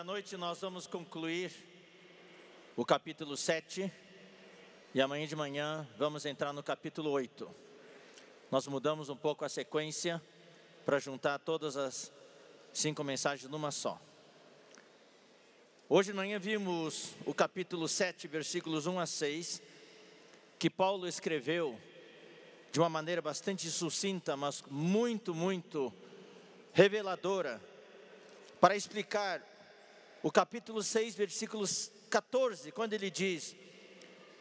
à noite nós vamos concluir o capítulo 7 e amanhã de manhã vamos entrar no capítulo 8. Nós mudamos um pouco a sequência para juntar todas as cinco mensagens numa só. Hoje de manhã vimos o capítulo 7, versículos 1 a 6, que Paulo escreveu de uma maneira bastante sucinta, mas muito, muito reveladora, para explicar o capítulo 6, versículos 14, quando ele diz: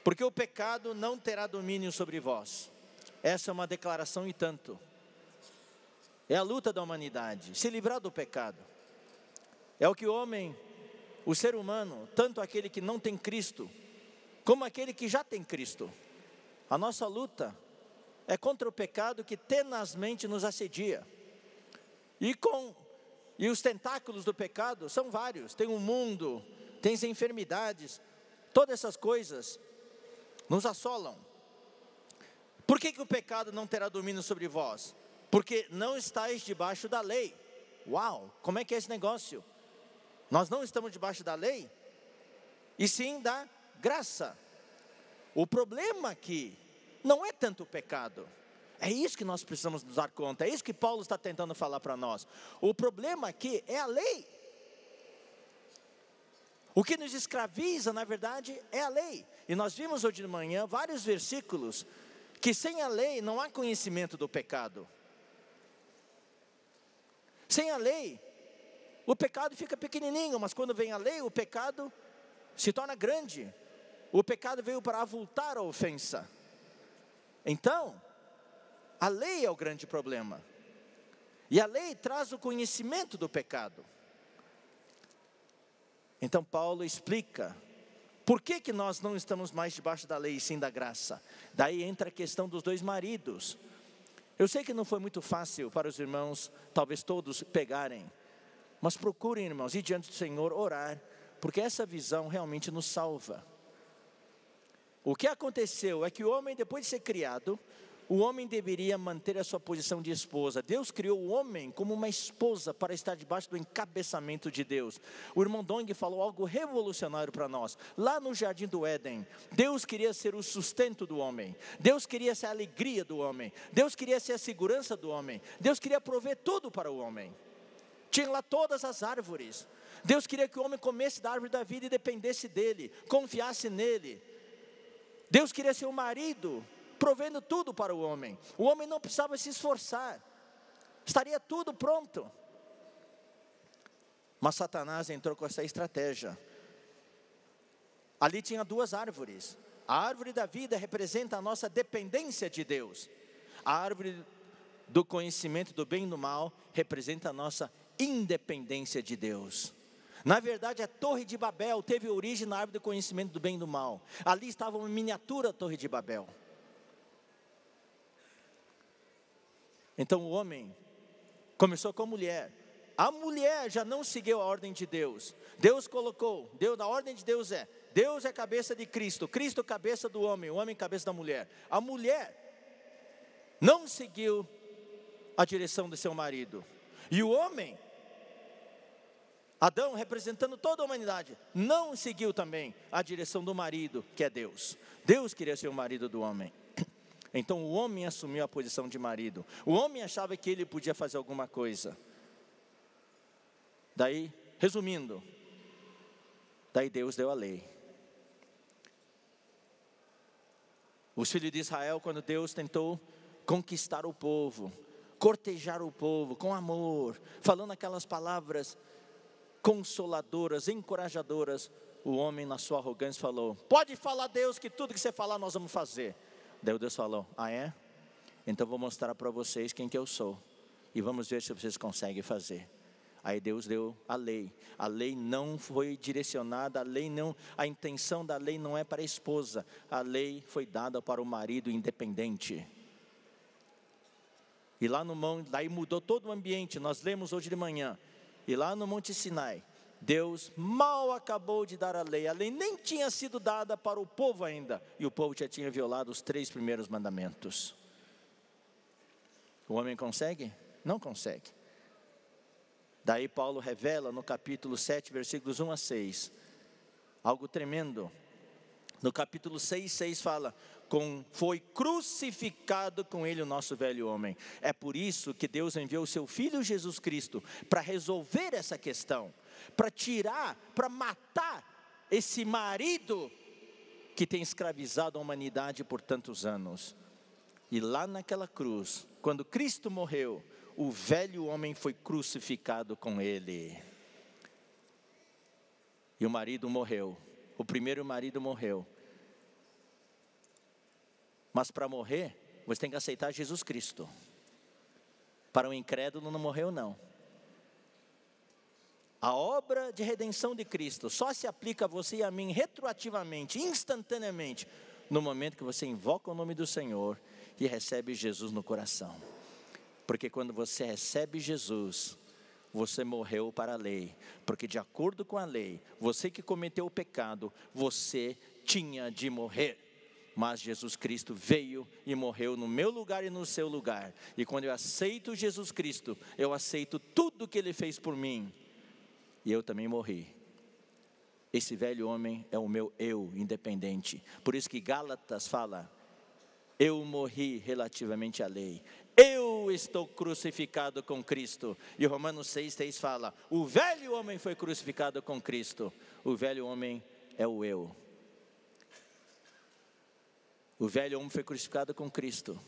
Porque o pecado não terá domínio sobre vós. Essa é uma declaração e tanto. É a luta da humanidade, se livrar do pecado. É o que o homem, o ser humano, tanto aquele que não tem Cristo, como aquele que já tem Cristo. A nossa luta é contra o pecado que tenazmente nos assedia. E com e os tentáculos do pecado são vários: tem o mundo, tem as enfermidades, todas essas coisas nos assolam. Por que, que o pecado não terá domínio sobre vós? Porque não estáis debaixo da lei. Uau, como é que é esse negócio? Nós não estamos debaixo da lei, e sim da graça. O problema aqui não é tanto o pecado, é isso que nós precisamos nos dar conta, é isso que Paulo está tentando falar para nós. O problema aqui é a lei. O que nos escraviza, na verdade, é a lei. E nós vimos hoje de manhã vários versículos que sem a lei não há conhecimento do pecado. Sem a lei, o pecado fica pequenininho, mas quando vem a lei, o pecado se torna grande. O pecado veio para avultar a ofensa. Então, a lei é o grande problema. E a lei traz o conhecimento do pecado. Então Paulo explica por que, que nós não estamos mais debaixo da lei, e sim da graça. Daí entra a questão dos dois maridos. Eu sei que não foi muito fácil para os irmãos, talvez todos, pegarem, mas procurem, irmãos, e diante do Senhor orar, porque essa visão realmente nos salva. O que aconteceu é que o homem, depois de ser criado, o homem deveria manter a sua posição de esposa. Deus criou o homem como uma esposa para estar debaixo do encabeçamento de Deus. O irmão Dong falou algo revolucionário para nós. Lá no jardim do Éden, Deus queria ser o sustento do homem. Deus queria ser a alegria do homem. Deus queria ser a segurança do homem. Deus queria prover tudo para o homem. Tinha lá todas as árvores. Deus queria que o homem comesse da árvore da vida e dependesse dele, confiasse nele. Deus queria ser o marido provendo tudo para o homem. O homem não precisava se esforçar, estaria tudo pronto. Mas Satanás entrou com essa estratégia. Ali tinha duas árvores. A árvore da vida representa a nossa dependência de Deus. A árvore do conhecimento do bem e do mal representa a nossa independência de Deus. Na verdade, a Torre de Babel teve origem na árvore do conhecimento do bem e do mal. Ali estava uma miniatura Torre de Babel. Então o homem começou com a mulher. A mulher já não seguiu a ordem de Deus. Deus colocou, Deus, a ordem de Deus é: Deus é cabeça de Cristo, Cristo cabeça do homem, o homem cabeça da mulher. A mulher não seguiu a direção do seu marido. E o homem, Adão representando toda a humanidade, não seguiu também a direção do marido, que é Deus. Deus queria ser o marido do homem. Então o homem assumiu a posição de marido. O homem achava que ele podia fazer alguma coisa. Daí, resumindo, daí Deus deu a lei. Os filhos de Israel, quando Deus tentou conquistar o povo, cortejar o povo com amor, falando aquelas palavras consoladoras, encorajadoras, o homem, na sua arrogância, falou: Pode falar, Deus, que tudo que você falar nós vamos fazer. Daí Deus falou: Ah, é? Então vou mostrar para vocês quem que eu sou. E vamos ver se vocês conseguem fazer. Aí Deus deu a lei. A lei não foi direcionada, a lei não, a intenção da lei não é para a esposa. A lei foi dada para o marido independente. E lá no monte, daí mudou todo o ambiente. Nós lemos hoje de manhã. E lá no Monte Sinai, Deus mal acabou de dar a lei, a lei nem tinha sido dada para o povo ainda, e o povo já tinha violado os três primeiros mandamentos. O homem consegue? Não consegue. Daí Paulo revela no capítulo 7, versículos 1 a 6, algo tremendo. No capítulo 6, 6 fala: com, Foi crucificado com ele o nosso velho homem. É por isso que Deus enviou o seu filho Jesus Cristo para resolver essa questão para tirar, para matar esse marido que tem escravizado a humanidade por tantos anos. E lá naquela cruz, quando Cristo morreu, o velho homem foi crucificado com ele. E o marido morreu. O primeiro marido morreu. Mas para morrer, você tem que aceitar Jesus Cristo. Para o incrédulo não morreu, não. A obra de redenção de Cristo só se aplica a você e a mim retroativamente, instantaneamente, no momento que você invoca o nome do Senhor e recebe Jesus no coração. Porque quando você recebe Jesus, você morreu para a lei, porque de acordo com a lei, você que cometeu o pecado, você tinha de morrer. Mas Jesus Cristo veio e morreu no meu lugar e no seu lugar. E quando eu aceito Jesus Cristo, eu aceito tudo que ele fez por mim e eu também morri. Esse velho homem é o meu eu independente. Por isso que Gálatas fala: eu morri relativamente à lei. Eu estou crucificado com Cristo. E Romanos 6,3 fala: o velho homem foi crucificado com Cristo. O velho homem é o eu. O velho homem foi crucificado com Cristo.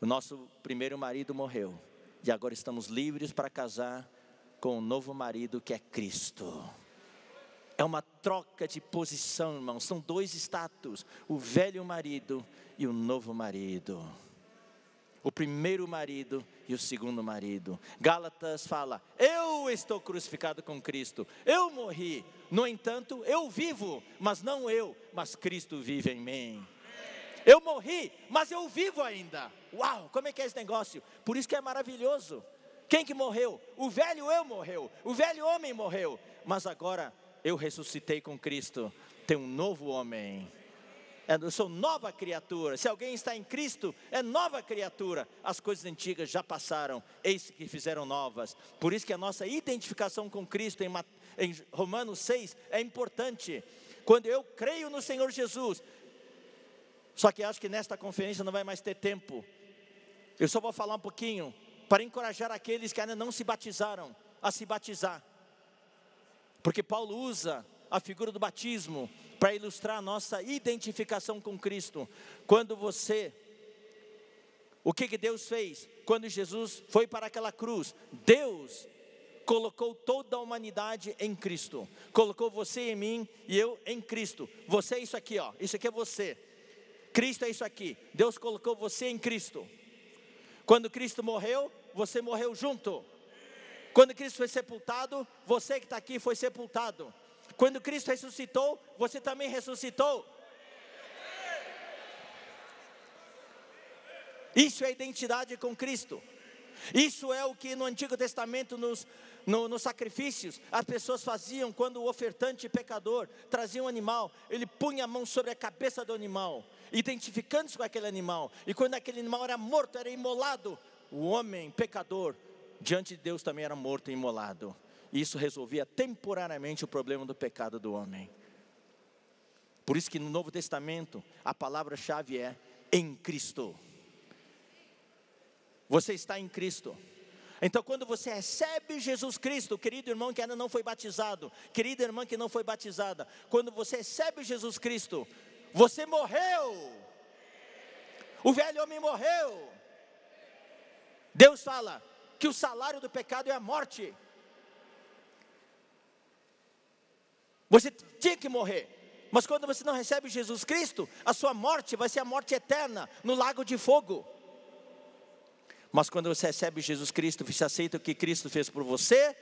O nosso primeiro marido morreu. E agora estamos livres para casar com o novo marido que é Cristo. É uma troca de posição, irmão. São dois status: o velho marido e o novo marido. O primeiro marido e o segundo marido. Gálatas fala: Eu estou crucificado com Cristo. Eu morri. No entanto, eu vivo, mas não eu, mas Cristo vive em mim. Eu morri, mas eu vivo ainda. Uau, como é que é esse negócio? Por isso que é maravilhoso. Quem que morreu? O velho eu morreu, o velho homem morreu, mas agora eu ressuscitei com Cristo, tem um novo homem. É, eu sou nova criatura. Se alguém está em Cristo, é nova criatura. As coisas antigas já passaram, eis que fizeram novas. Por isso que a nossa identificação com Cristo em, Romanos 6 é importante. Quando eu creio no Senhor Jesus, só que acho que nesta conferência não vai mais ter tempo. Eu só vou falar um pouquinho para encorajar aqueles que ainda não se batizaram a se batizar. Porque Paulo usa a figura do batismo para ilustrar a nossa identificação com Cristo. Quando você o que, que Deus fez quando Jesus foi para aquela cruz? Deus colocou toda a humanidade em Cristo, colocou você em mim e eu em Cristo. Você é isso aqui, ó. Isso aqui é você. Cristo é isso aqui. Deus colocou você em Cristo. Quando Cristo morreu, você morreu junto. Quando Cristo foi sepultado, você que está aqui foi sepultado. Quando Cristo ressuscitou, você também ressuscitou. Isso é identidade com Cristo. Isso é o que no Antigo Testamento nos, no, nos sacrifícios, as pessoas faziam quando o ofertante pecador trazia um animal, ele punha a mão sobre a cabeça do animal, identificando-se com aquele animal, e quando aquele animal era morto, era imolado, o homem pecador diante de Deus também era morto e imolado. Isso resolvia temporariamente o problema do pecado do homem. Por isso que no Novo Testamento a palavra-chave é em Cristo. Você está em Cristo. Então, quando você recebe Jesus Cristo, querido irmão que ainda não foi batizado, querida irmã que não foi batizada, quando você recebe Jesus Cristo, você morreu. O velho homem morreu. Deus fala que o salário do pecado é a morte. Você tinha que morrer. Mas quando você não recebe Jesus Cristo, a sua morte vai ser a morte eterna no lago de fogo. Mas quando você recebe Jesus Cristo, você aceita o que Cristo fez por você,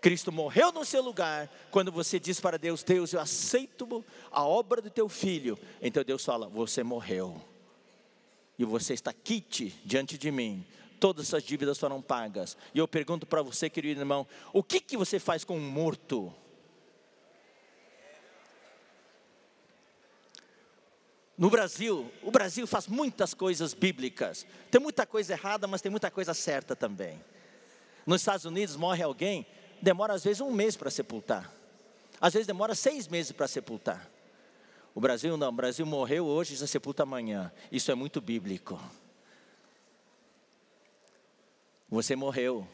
Cristo morreu no seu lugar. Quando você diz para Deus, Deus, eu aceito a obra do teu filho, então Deus fala: Você morreu, e você está quite diante de mim. Todas essas dívidas foram pagas. E eu pergunto para você, querido irmão, o que, que você faz com um morto? no Brasil, o Brasil faz muitas coisas bíblicas. Tem muita coisa errada, mas tem muita coisa certa também. Nos Estados Unidos morre alguém, demora às vezes um mês para sepultar. Às vezes demora seis meses para sepultar. O Brasil não, o Brasil morreu hoje e se sepulta amanhã. Isso é muito bíblico. Você morreu.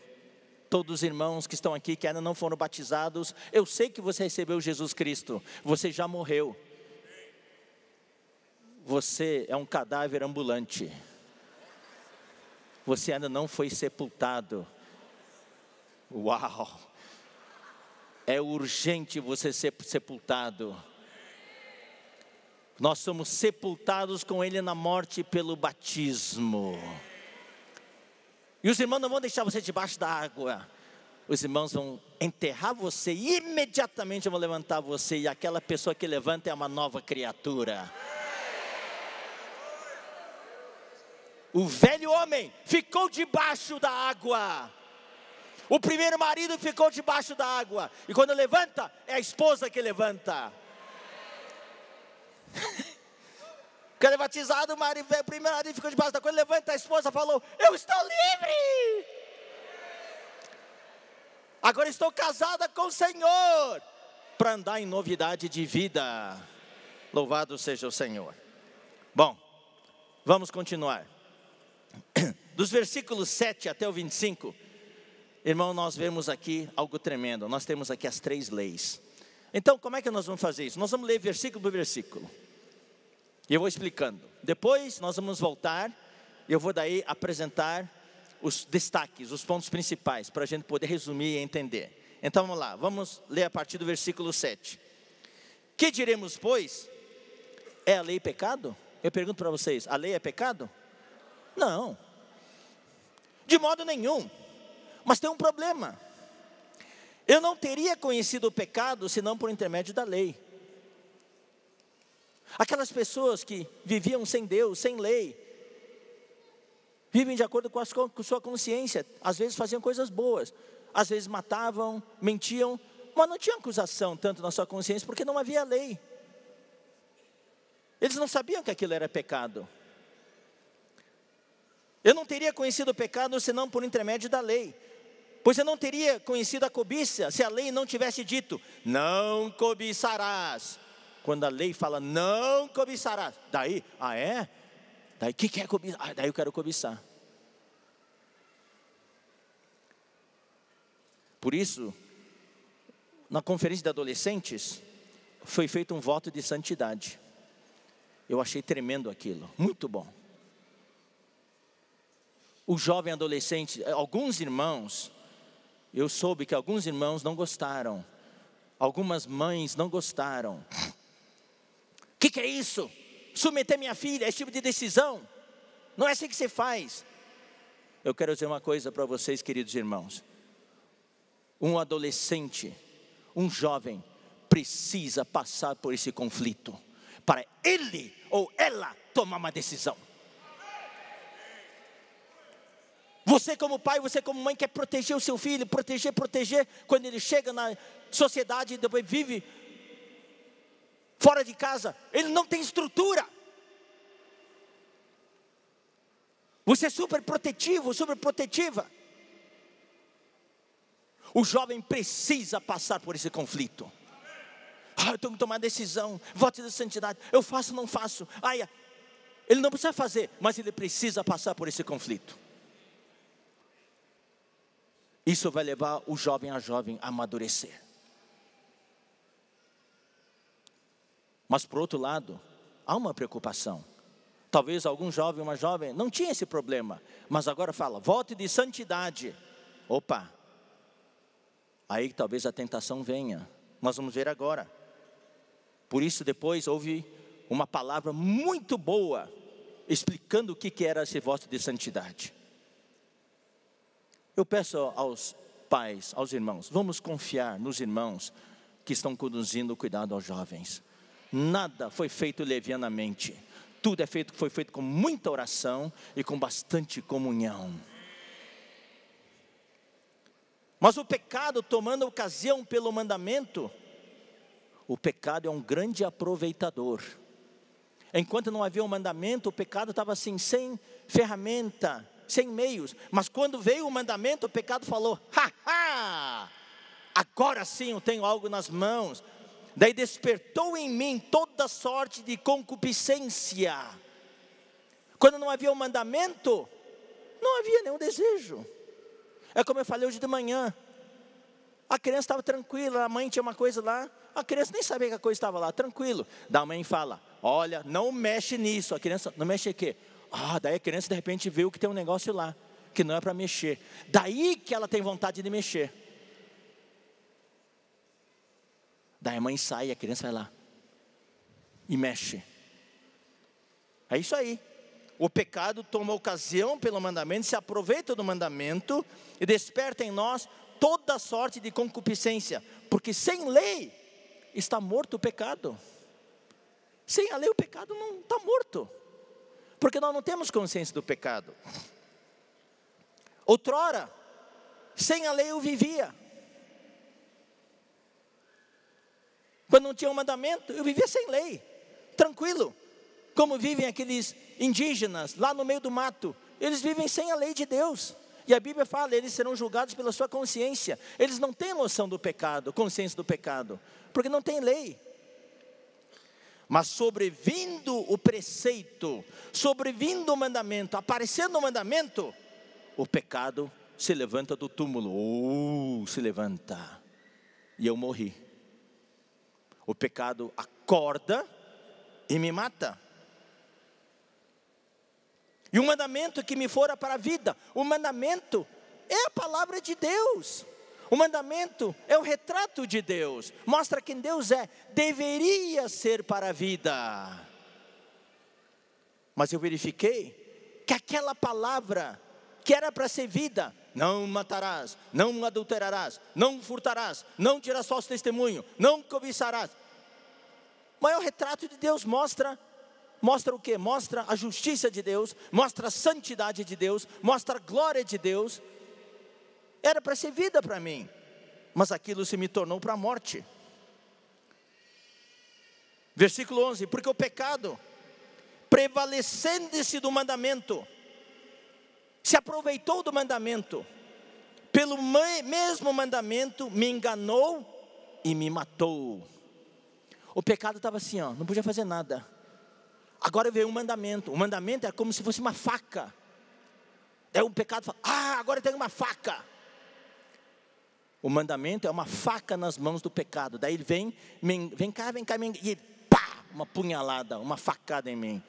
Todos os irmãos que estão aqui que ainda não foram batizados, eu sei que você recebeu Jesus Cristo. Você já morreu você é um cadáver ambulante. Você ainda não foi sepultado. Uau! É urgente você ser sepultado. Nós somos sepultados com Ele na morte pelo batismo. E os irmãos não vão deixar você debaixo da água. Os irmãos vão enterrar você e imediatamente vão levantar você. E aquela pessoa que levanta é uma nova criatura. o velho homem ficou debaixo da água. O primeiro marido ficou debaixo da água. E quando levanta, é a esposa que levanta. Quando é batizado, o, marido, o primeiro marido ficou debaixo da Quando levanta a esposa falou: Eu estou livre! Agora estou casada com o Senhor para andar em novidade de vida. Louvado seja o Senhor. Bom, vamos continuar. Dos versículos 7 até o 25, irmão, nós vemos aqui algo tremendo. Nós temos aqui as três leis. Então, como é que nós vamos fazer isso? Nós vamos ler versículo por versículo. E eu vou explicando. Depois nós vamos voltar e eu vou daí apresentar os destaques, os pontos principais, para a gente poder resumir e entender. Então vamos lá, vamos ler a partir do versículo 7. Que diremos, pois? É a lei pecado? Eu pergunto para vocês, a lei é pecado? Não. De modo nenhum. Mas tem um problema. Eu não teria conhecido o pecado senão por intermédio da lei. Aquelas pessoas que viviam sem Deus, sem lei, vivem de acordo com, a sua consciência. Às vezes faziam coisas boas, às vezes matavam, mentiam, mas não tinha acusação tanto na sua consciência porque não havia lei. Eles não sabiam que aquilo era pecado. Eu não teria conhecido o pecado senão por intermédio da lei. Pois eu não teria conhecido a cobiça se a lei não tivesse dito: Não cobiçarás. Quando a lei fala: Não cobiçarás. Daí, ah é? Daí, o que, é cobiçar? Ah, daí eu quero cobiçar. Por isso, na conferência de adolescentes, foi feito um voto de santidade. Eu achei tremendo aquilo, muito bom o jovem adolescente, eh, alguns irmãos, eu soube que alguns irmãos não gostaram, algumas mães não gostaram. O que, que, é isso? Submeter minha filha a esse tipo de decisão? Não é assim que se faz. Eu quero dizer uma coisa para vocês, queridos irmãos. Um adolescente, um jovem, precisa passar por esse conflito para ele ou ela tomar uma decisão. Você, como pai, você, como mãe, quer proteger o seu filho, proteger, proteger. Quando ele chega na sociedade e depois vive fora de casa, ele não tem estrutura. Você é super protetivo, super protetiva. O jovem precisa passar por esse conflito. Ah, eu tenho que tomar decisão, voto de santidade, eu faço ou não faço. Ah, ele não precisa fazer, mas ele precisa passar por esse conflito. Isso vai levar o jovem a jovem a amadurecer. Mas por outro lado, há uma preocupação. Talvez algum jovem, uma jovem, não tinha esse problema, mas agora fala, volte de santidade. Opa! Aí talvez a tentação venha. Nós vamos ver agora. Por isso depois houve uma palavra muito boa explicando o que era esse voto de santidade. Eu peço aos pais, aos irmãos, vamos confiar nos irmãos que estão conduzindo o cuidado aos jovens. Nada foi feito levianamente. Tudo é feito, foi feito com muita oração e com bastante comunhão. Mas o pecado, tomando ocasião pelo mandamento, o pecado é um grande aproveitador. Enquanto não havia o um mandamento, o pecado estava assim, sem ferramenta, sem meios. Mas quando veio o mandamento, o pecado falou: ha, ha! Agora sim eu tenho algo nas mãos. Daí despertou em mim toda sorte de concupiscência. Quando não havia o um mandamento, não havia nenhum desejo. É como eu falei hoje de manhã. A criança estava tranquila, a mãe tinha uma coisa lá, a criança nem sabia que a coisa estava lá, tranquilo. Da mãe fala: Olha, não mexe nisso. A criança, não mexe o quê? Ah, daí a criança de repente vê o que tem um negócio lá, que não é para mexer. Daí que ela tem vontade de mexer. Daí a mãe sai, e a criança vai lá e mexe. É isso aí. O pecado toma ocasião pelo mandamento, se aproveita do mandamento e desperta em nós toda sorte de concupiscência, porque sem lei está morto o pecado. Sem a lei o pecado não está morto porque nós não temos consciência do pecado. Outrora, sem a lei eu vivia. Quando não tinha um mandamento, eu vivia sem lei, tranquilo. Como vivem aqueles indígenas lá no meio do mato, eles vivem sem a lei de Deus. E a Bíblia fala, eles serão julgados pela sua consciência. Eles não têm noção do pecado, consciência do pecado, porque não tem lei. Mas sobrevindo o preceito, sobrevindo o mandamento, aparecendo o mandamento, o pecado se levanta do túmulo, uh, se levanta. E eu morri. O pecado acorda e me mata. E o mandamento que me fora para a vida, o mandamento é a palavra de Deus. O mandamento é o retrato de Deus, mostra quem Deus é, deveria ser para a vida. Mas eu verifiquei que aquela palavra que era para ser vida, não matarás, não adulterarás, não furtarás, não tirarás falso testemunho, não cobiçarás. Mas é o retrato de Deus mostra mostra o que? Mostra a justiça de Deus, mostra a santidade de Deus, mostra a glória de Deus, era para ser vida para mim, mas aquilo se me tornou para a morte. Versículo 11: Porque o pecado, prevalecendo-se do mandamento, se aproveitou do mandamento, pelo mesmo mandamento me enganou e me matou. O pecado estava assim, ó, não podia fazer nada. Agora veio um mandamento. O mandamento é como se fosse uma faca. Daí é o pecado fala: Ah, agora tenho uma faca. O mandamento é uma faca nas mãos do pecado. Daí ele vem, vem cá, vem cá, vem cá, e ele, pá, uma punhalada, uma facada em mim.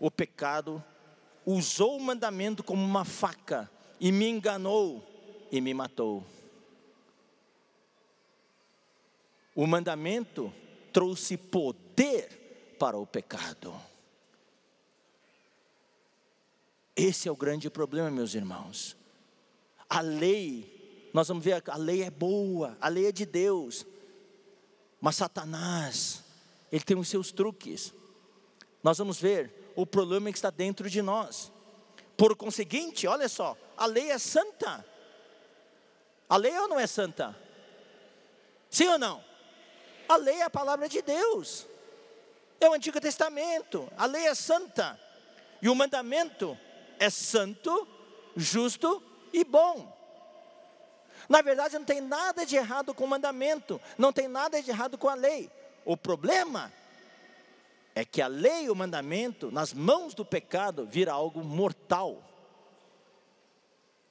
O pecado usou o mandamento como uma faca e me enganou e me matou. O mandamento trouxe poder para o pecado. Esse é o grande problema, meus irmãos. A lei nós vamos ver a lei é boa, a lei é de Deus. Mas Satanás, ele tem os seus truques. Nós vamos ver o problema que está dentro de nós. Por conseguinte, olha só, a lei é santa. A lei ou não é santa? Sim ou não? A lei é a palavra de Deus. É o Antigo Testamento. A lei é santa. E o mandamento é santo, justo e bom. Na verdade, não tem nada de errado com o mandamento, não tem nada de errado com a lei. O problema é que a lei e o mandamento, nas mãos do pecado, vira algo mortal.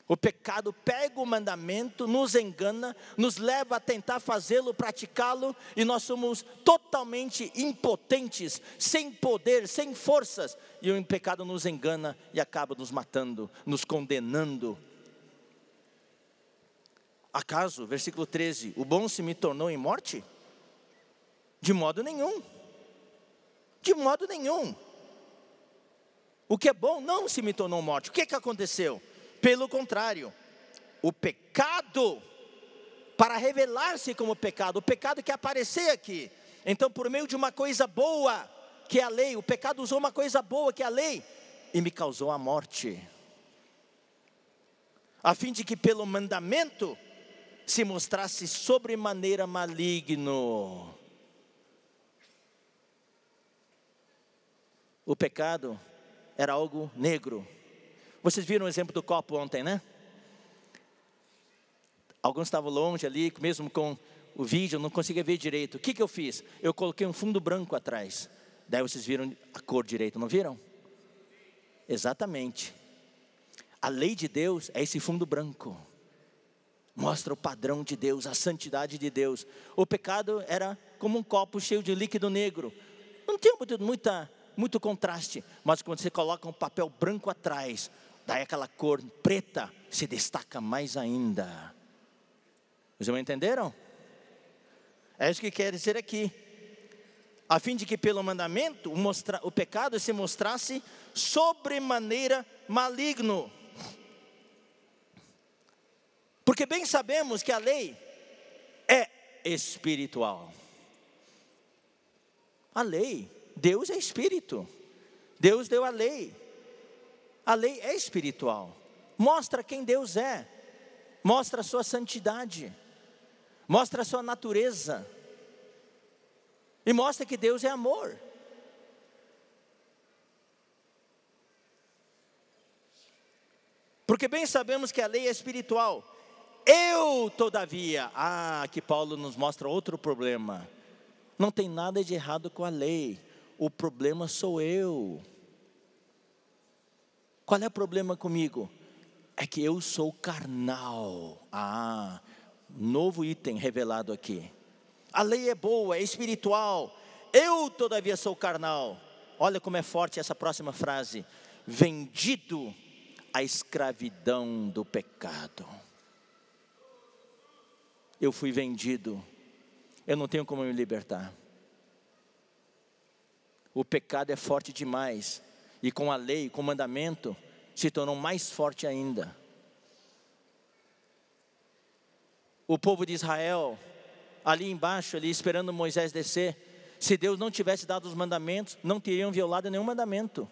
O pecado pega o mandamento, nos engana, nos leva a tentar fazê-lo, praticá-lo, e nós somos totalmente impotentes, sem poder, sem forças, e o pecado nos engana e acaba nos matando, nos condenando Acaso, versículo 13, o bom se me tornou em morte? De modo nenhum. De modo nenhum. O que é bom não se me tornou morte. O que, é que aconteceu? Pelo contrário, o pecado, para revelar-se como pecado, o pecado que aparecer aqui. Então, por meio de uma coisa boa, que é a lei, o pecado usou uma coisa boa, que é a lei, e me causou a morte. A fim de que pelo mandamento se mostrasse sobremaneira maligno. O pecado era algo negro. Vocês viram o exemplo do copo ontem, né? Alguns estavam longe ali, mesmo com o vídeo, não conseguia ver direito. O que, que eu fiz? Eu coloquei um fundo branco atrás. Daí vocês viram a cor direito, não viram? Exatamente. A lei de Deus é esse fundo branco mostra o padrão de Deus, a santidade de Deus. O pecado era como um copo cheio de líquido negro. Não tinha muito, muita, muito contraste, mas quando você coloca um papel branco atrás, daí aquela cor preta se destaca mais ainda. Vocês não entenderam? É isso que quer dizer aqui. A fim de que pelo mandamento o, mostra, o pecado se mostrasse sobremaneira maligno. Porque bem sabemos que a lei é espiritual. A lei, Deus é espírito. Deus deu a lei. A lei é espiritual. Mostra quem Deus é. Mostra a sua santidade. Mostra a sua natureza. E mostra que Deus é amor. Porque bem sabemos que a lei é espiritual, eu, todavia. Ah, que Paulo nos mostra outro problema. Não tem nada de errado com a lei. O problema sou eu. Qual é o problema comigo? É que eu sou carnal. Ah, novo item revelado aqui. A lei é boa, é espiritual. Eu, todavia, sou carnal. Olha como é forte essa próxima frase. Vendido à escravidão do pecado eu fui vendido, eu não tenho como me libertar. O pecado é forte demais, e com a lei, com o mandamento, se tornou mais forte ainda. O povo de Israel, ali embaixo, ali esperando Moisés descer, se Deus não tivesse dado os mandamentos, não teriam violado nenhum mandamento.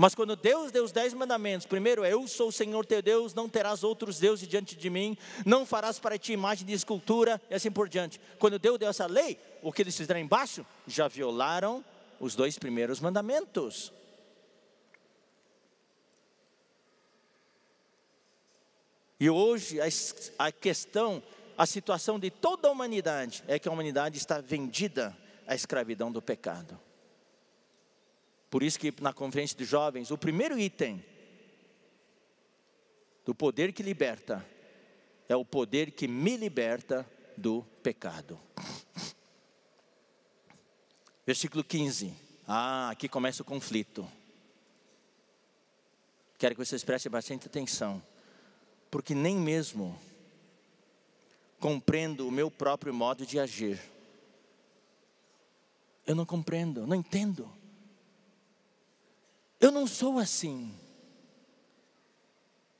Mas quando Deus deu os dez mandamentos, primeiro é: Eu sou o Senhor teu Deus, não terás outros deuses diante de mim, não farás para ti imagem de escultura e assim por diante. Quando Deus deu essa lei, o que eles fizeram embaixo? Já violaram os dois primeiros mandamentos. E hoje a, questão, a situação de toda a humanidade é que a humanidade está vendida à escravidão do pecado. Por isso que na conferência de jovens, o primeiro item do poder que liberta é o poder que me liberta do pecado. Versículo 15. Ah, aqui começa o conflito. Quero que vocês prestem bastante atenção, porque nem mesmo compreendo o meu próprio modo de agir. Eu não compreendo, não entendo. Eu não sou assim.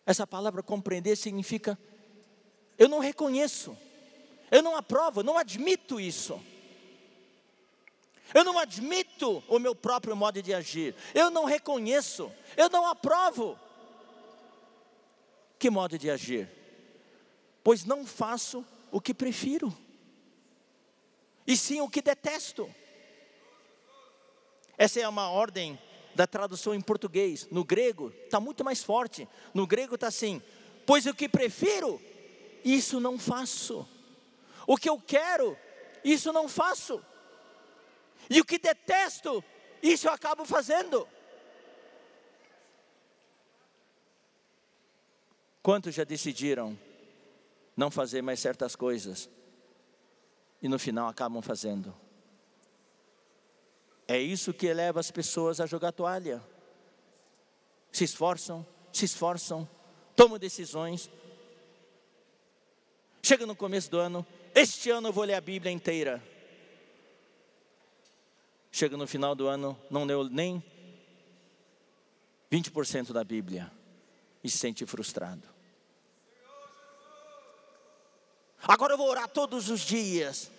Essa palavra compreender significa eu não reconheço, eu não aprovo, não admito isso. Eu não admito o meu próprio modo de agir. Eu não reconheço, eu não aprovo. Que modo de agir? Pois não faço o que prefiro, e sim o que detesto. Essa é uma ordem da tradução em português. No grego está muito mais forte. No grego está assim: pois o que prefiro, isso não faço. O que eu quero, isso não faço. E o que detesto, isso eu acabo fazendo. Quantos já decidiram não fazer mais certas coisas e no final acabam fazendo? É isso que eleva as pessoas a jogar toalha. Se esforçam, se esforçam, tomam decisões. Chega no começo do ano, este ano eu vou ler a Bíblia inteira. Chega no final do ano, não leu nem 20% da Bíblia e se sente frustrado. Agora eu vou orar todos os dias.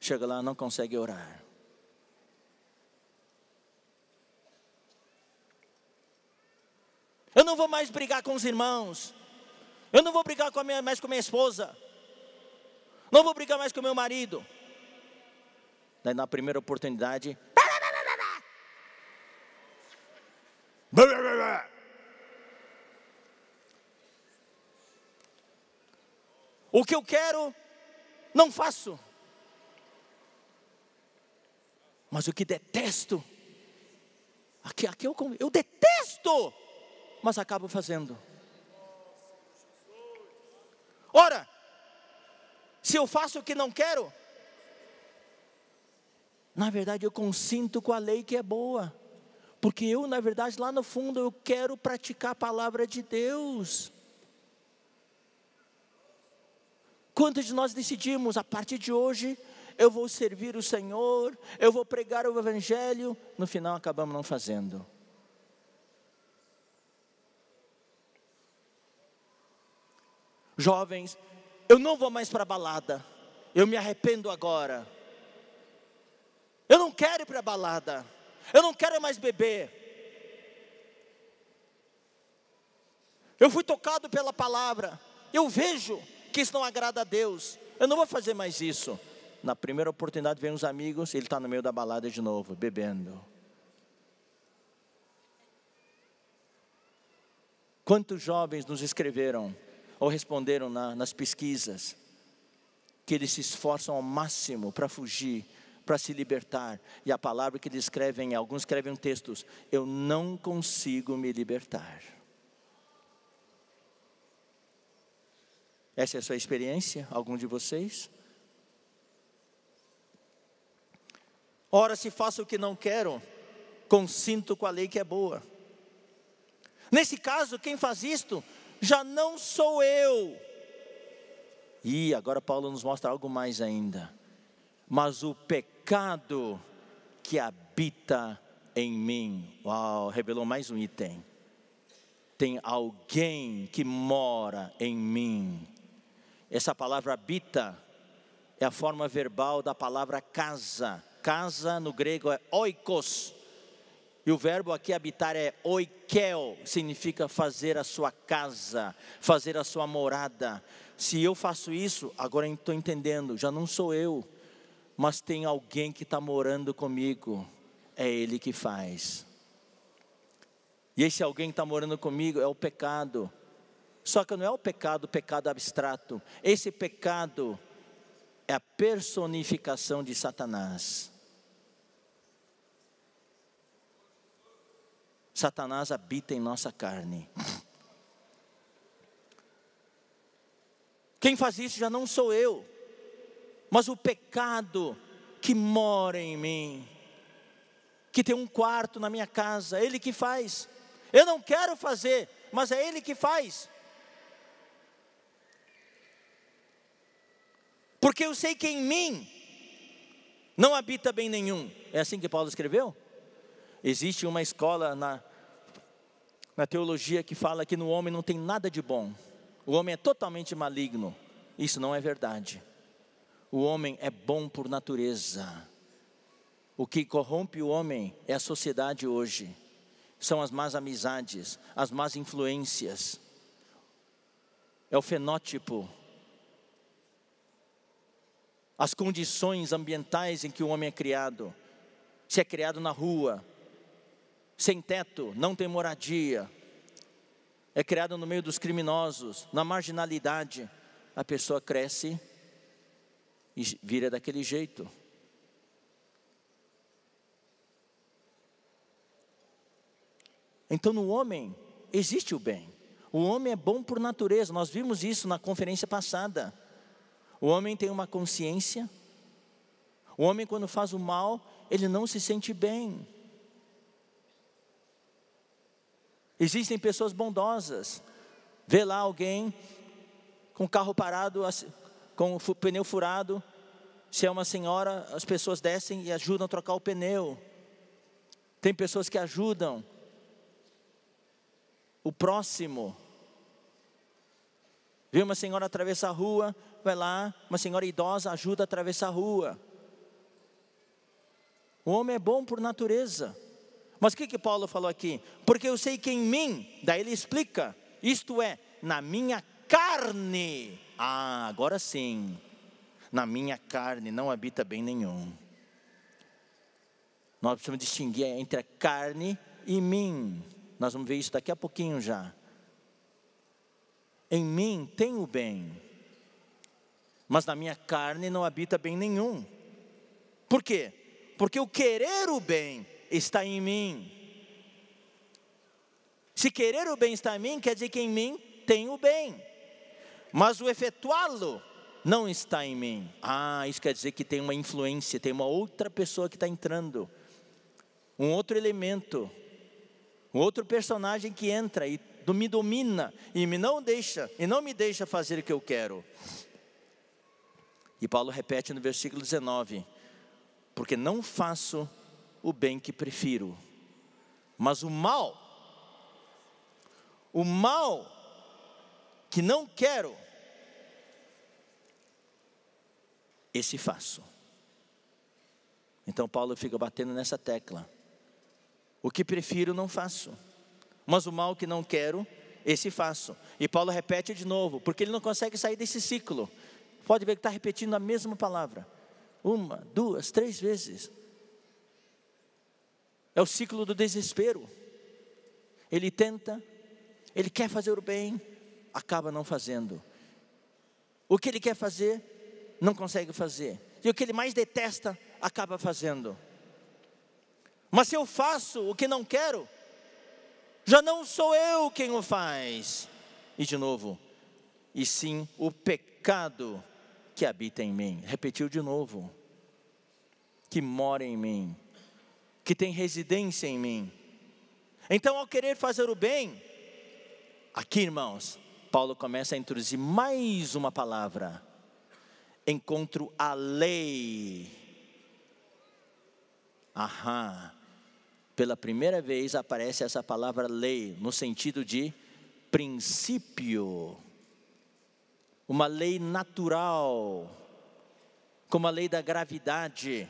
Chega lá, não consegue orar. Eu não vou mais brigar com os irmãos. Eu não vou brigar com minha, mais com minha esposa. Não vou brigar mais com meu marido. Daí na primeira oportunidade. O que eu quero, não faço. Mas o que detesto, aqui, aqui eu, eu detesto, mas acabo fazendo. Ora, se eu faço o que não quero, na verdade eu consinto com a lei que é boa, porque eu, na verdade, lá no fundo eu quero praticar a palavra de Deus. Quantos de nós decidimos, a partir de hoje, eu vou servir o Senhor, eu vou pregar o Evangelho, no final acabamos não fazendo. Jovens, eu não vou mais para a balada, eu me arrependo agora. Eu não quero ir para a balada, eu não quero mais beber. Eu fui tocado pela palavra, eu vejo que isso não agrada a Deus, eu não vou fazer mais isso. Na primeira oportunidade vem uns amigos, ele está no meio da balada de novo, bebendo. Quantos jovens nos escreveram ou responderam na, nas pesquisas que eles se esforçam ao máximo para fugir, para se libertar, e a palavra que eles escrevem, alguns escrevem textos: Eu não consigo me libertar. Essa é a sua experiência? Algum de vocês? Ora, se faço o que não quero, consinto com a lei que é boa. Nesse caso, quem faz isto já não sou eu. E agora Paulo nos mostra algo mais ainda. Mas o pecado que habita em mim. Uau, revelou mais um item. Tem alguém que mora em mim. Essa palavra habita é a forma verbal da palavra casa Casa no grego é oikos. E o verbo aqui habitar é oikeo, significa fazer a sua casa, fazer a sua morada. Se eu faço isso, agora estou entendendo, já não sou eu, mas tem alguém que está morando comigo, é Ele que faz. E esse alguém que está morando comigo é o pecado. Só que não é o pecado, o pecado abstrato. Esse pecado é a personificação de Satanás. Satanás habita em nossa carne. Quem faz isso já não sou eu, mas o pecado que mora em mim, que tem um quarto na minha casa, ele que faz. Eu não quero fazer, mas é ele que faz. porque eu sei que em mim não habita bem nenhum. É assim que Paulo escreveu? Existe uma escola na, na teologia que fala que no homem não tem nada de bom, o homem é totalmente maligno. Isso não é verdade. O homem é bom por natureza. O que corrompe o homem é a sociedade hoje. São as más amizades, as más influências. É o fenótipo as condições ambientais em que o homem é criado. Se é criado na rua, sem teto, não tem moradia, é criado no meio dos criminosos, na marginalidade, a pessoa cresce e vira daquele jeito. Então, no homem existe o bem. O homem é bom por natureza, nós vimos isso na conferência passada. O homem tem uma consciência. O homem, quando faz o mal, ele não se sente bem. Existem pessoas bondosas. Vê lá alguém com o carro parado, com o pneu furado. Se é uma senhora, as pessoas descem e ajudam a trocar o pneu. Tem pessoas que ajudam o próximo. Vê uma senhora atravessar a rua, vai lá, uma senhora idosa ajuda a atravessar a rua. O homem é bom por natureza. Mas o que, que Paulo falou aqui? Porque eu sei que em mim, daí ele explica, isto é, na minha carne. Ah, agora sim. Na minha carne não habita bem nenhum. Nós precisamos distinguir entre a carne e mim. Nós vamos ver isso daqui a pouquinho já. Em mim tem o bem, mas na minha carne não habita bem nenhum. Por quê? Porque o querer o bem está em mim. Se querer o bem está em mim, quer dizer que em mim tem o bem, mas o efetuá-lo não está em mim. Ah, isso quer dizer que tem uma influência, tem uma outra pessoa que está entrando, um outro elemento, um outro personagem que entra e me domina e me não deixa e não me deixa fazer o que eu quero. E Paulo repete no versículo 19: Porque não faço o bem que prefiro, mas o mal, o mal que não quero, esse faço. Então Paulo fica batendo nessa tecla. O que prefiro não faço, mas o mal que não quero, esse faço. E Paulo repete de novo, porque ele não consegue sair desse ciclo pode ver que está repetindo a mesma palavra. Uma, duas, três vezes. É o ciclo do desespero. Ele tenta, ele quer fazer o bem, acaba não fazendo. O que ele quer fazer, não consegue fazer. E o que ele mais detesta, acaba fazendo. Mas se eu faço o que não quero, já não sou eu quem o faz. E de novo, e sim o pecado que habita em mim. Repetiu de novo. Que mora em mim. Que tem residência em mim. Então, ao querer fazer o bem, aqui, irmãos, Paulo começa a introduzir mais uma palavra. Encontro a lei. Aham. Pela primeira vez aparece essa palavra lei, no sentido de princípio uma lei natural, como a lei da gravidade,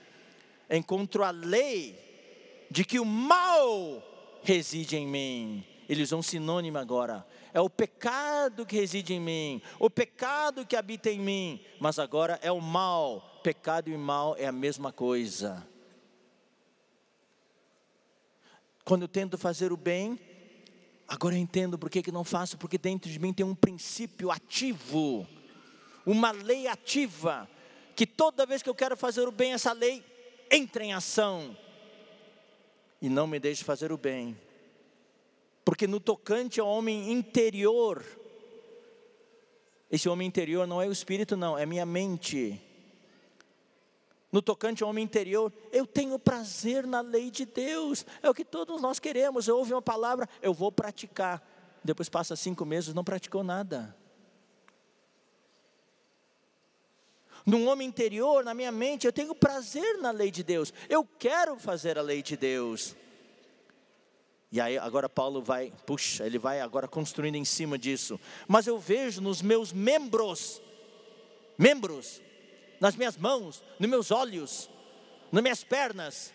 encontro a lei de que o mal reside em mim. Eles usou um sinônimo agora. É o pecado que reside em mim, o pecado que habita em mim, mas agora é o mal. Pecado e mal é a mesma coisa. Quando eu tento fazer o bem, Agora eu entendo por que, que não faço, porque dentro de mim tem um princípio ativo, uma lei ativa, que toda vez que eu quero fazer o bem, essa lei entra em ação e não me deixe fazer o bem. Porque no tocante ao homem interior, esse homem interior não é o espírito, não, é minha mente no tocante ao homem interior, eu tenho prazer na lei de Deus, é o que todos nós queremos. Eu ouvi uma palavra, eu vou praticar. Depois passa cinco meses, não praticou nada. No homem interior, na minha mente, eu tenho prazer na lei de Deus, eu quero fazer a lei de Deus. E aí agora Paulo vai, puxa, ele vai agora construindo em cima disso. Mas eu vejo nos meus membros, membros, nas minhas mãos, nos meus olhos, nas minhas pernas,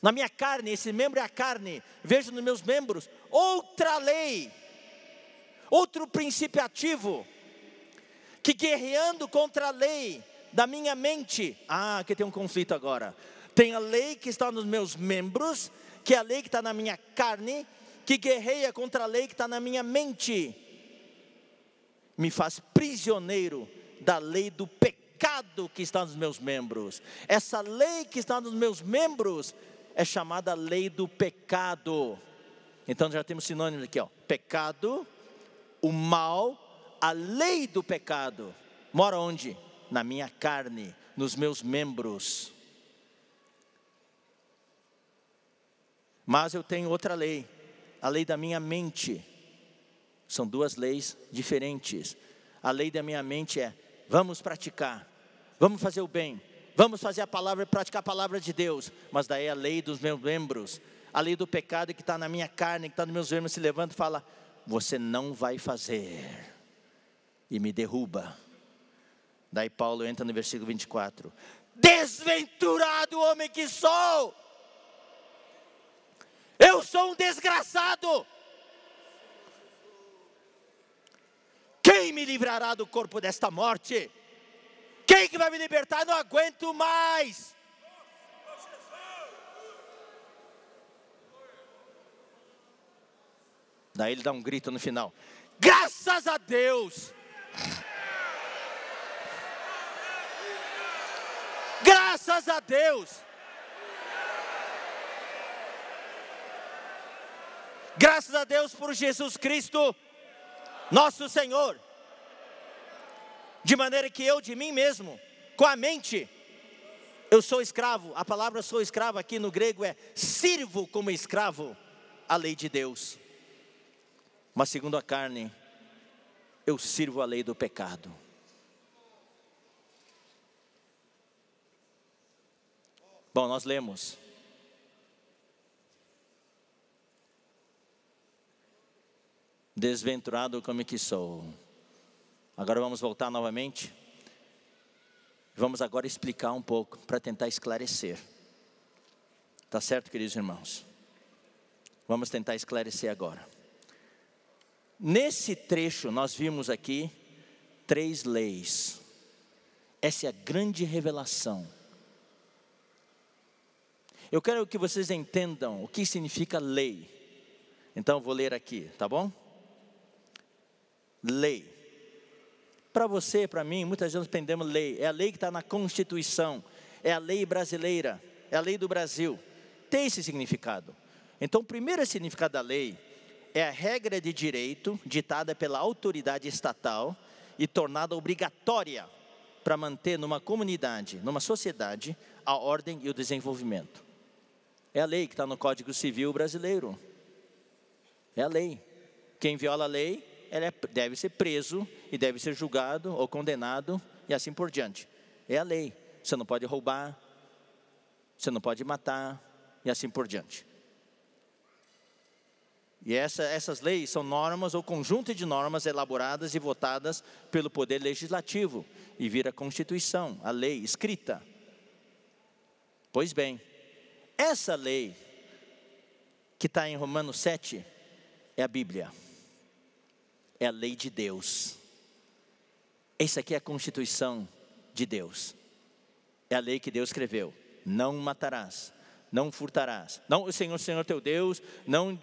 na minha carne, esse membro é a carne, vejo nos meus membros outra lei, outro princípio ativo, que guerreando contra a lei da minha mente, ah, aqui tem um conflito agora. Tem a lei que está nos meus membros, que é a lei que está na minha carne, que guerreia contra a lei que está na minha mente, me faz prisioneiro da lei do pecado que está nos meus membros. Essa lei que está nos meus membros é chamada lei do pecado. Então já temos sinônimos aqui, ó. Pecado, o mal, a lei do pecado. Mora onde? Na minha carne, nos meus membros. Mas eu tenho outra lei, a lei da minha mente. São duas leis diferentes. A lei da minha mente é Vamos praticar, vamos fazer o bem, vamos fazer a palavra, e praticar a palavra de Deus, mas daí a lei dos meus membros, a lei do pecado que está na minha carne, que está nos meus membros, se levanta e fala: Você não vai fazer, e me derruba. Daí Paulo entra no versículo 24: Desventurado homem que sou, eu sou um desgraçado. Quem me livrará do corpo desta morte? Quem que vai me libertar? Eu não aguento mais. Daí ele dá um grito no final: Graças a Deus! Graças a Deus! Graças a Deus por Jesus Cristo nosso Senhor. De maneira que eu de mim mesmo, com a mente, eu sou escravo. A palavra sou escravo aqui no grego é sirvo como escravo a lei de Deus. Mas segundo a carne, eu sirvo a lei do pecado. Bom, nós lemos desventurado como que sou. Agora vamos voltar novamente. Vamos agora explicar um pouco para tentar esclarecer. Tá certo, queridos irmãos? Vamos tentar esclarecer agora. Nesse trecho nós vimos aqui três leis. Essa é a grande revelação. Eu quero que vocês entendam o que significa lei. Então vou ler aqui, tá bom? lei. Para você, para mim, muitas vezes aprendemos lei. É a lei que está na Constituição, é a lei brasileira, é a lei do Brasil. Tem esse significado. Então, o primeiro significado da lei é a regra de direito ditada pela autoridade estatal e tornada obrigatória para manter numa comunidade, numa sociedade, a ordem e o desenvolvimento. É a lei que está no Código Civil brasileiro. É a lei. Quem viola a lei ele é deve ser preso e deve ser julgado ou condenado e assim por diante. É a lei. Você não pode roubar, você não pode matar e assim por diante. E essa, essas leis são normas ou conjunto de normas elaboradas e votadas pelo Poder Legislativo e vira Constituição, a lei escrita. Pois bem, essa lei que está em Romanos 7 é a Bíblia é a lei de Deus. Essa aqui é a constituição de Deus. É a lei que Deus escreveu. Não matarás, não furtarás. Não, o Senhor, Senhor teu Deus, não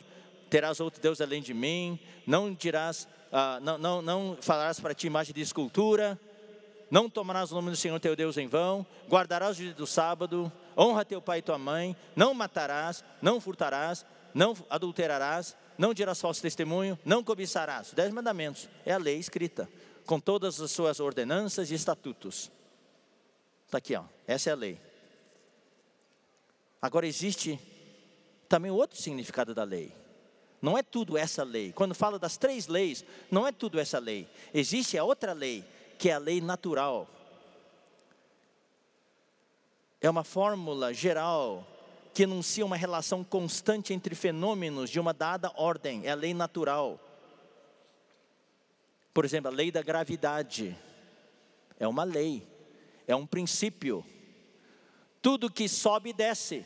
terás outro Deus além de mim, não dirás, ah, não, não, não falarás para ti imagem de escultura, não tomarás o nome do Senhor teu Deus em vão, guardarás o dia do sábado, honra teu pai e tua mãe, não matarás, não furtarás, não adulterarás, não dirás falso testemunho, não cobiçarás. Dez mandamentos, é a lei escrita, com todas as suas ordenanças e estatutos. Está aqui, ó. essa é a lei. Agora existe também outro significado da lei. Não é tudo essa lei. Quando fala das três leis, não é tudo essa lei. Existe a outra lei, que é a lei natural. É uma fórmula geral que enuncia uma relação constante entre fenômenos de uma dada ordem, é a lei natural. Por exemplo, a lei da gravidade é uma lei, é um princípio. Tudo que sobe, desce.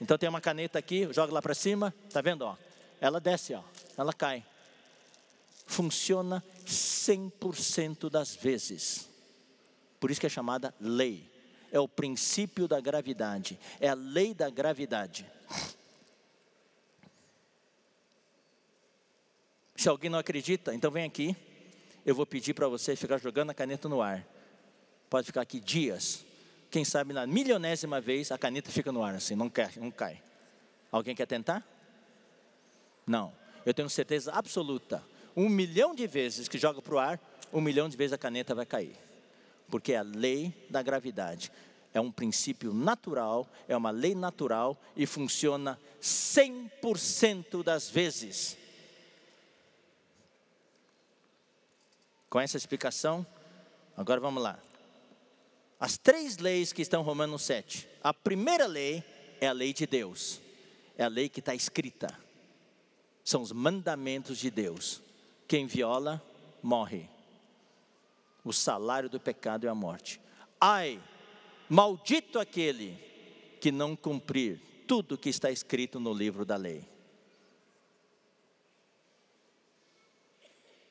Então tem uma caneta aqui, joga lá para cima, tá vendo? Ó? Ela desce, ó, ela cai. Funciona 100% das vezes. Por isso que é chamada lei é o princípio da gravidade, é a lei da gravidade. Se alguém não acredita, então vem aqui. Eu vou pedir para você ficar jogando a caneta no ar. Pode ficar aqui dias. Quem sabe na milionésima vez a caneta fica no ar assim, não cai. Não cai. Alguém quer tentar? Não. Eu tenho certeza absoluta. Um milhão de vezes que joga para o ar, um milhão de vezes a caneta vai cair porque é a lei da gravidade. É um princípio natural, é uma lei natural e funciona 100% das vezes. Com essa explicação, agora vamos lá. As três leis que estão em Romanos 7. A primeira lei é a lei de Deus, é a lei que está escrita. São os mandamentos de Deus. Quem viola, morre. O salário do pecado é a morte. Ai, maldito aquele que não cumprir tudo que está escrito no livro da lei.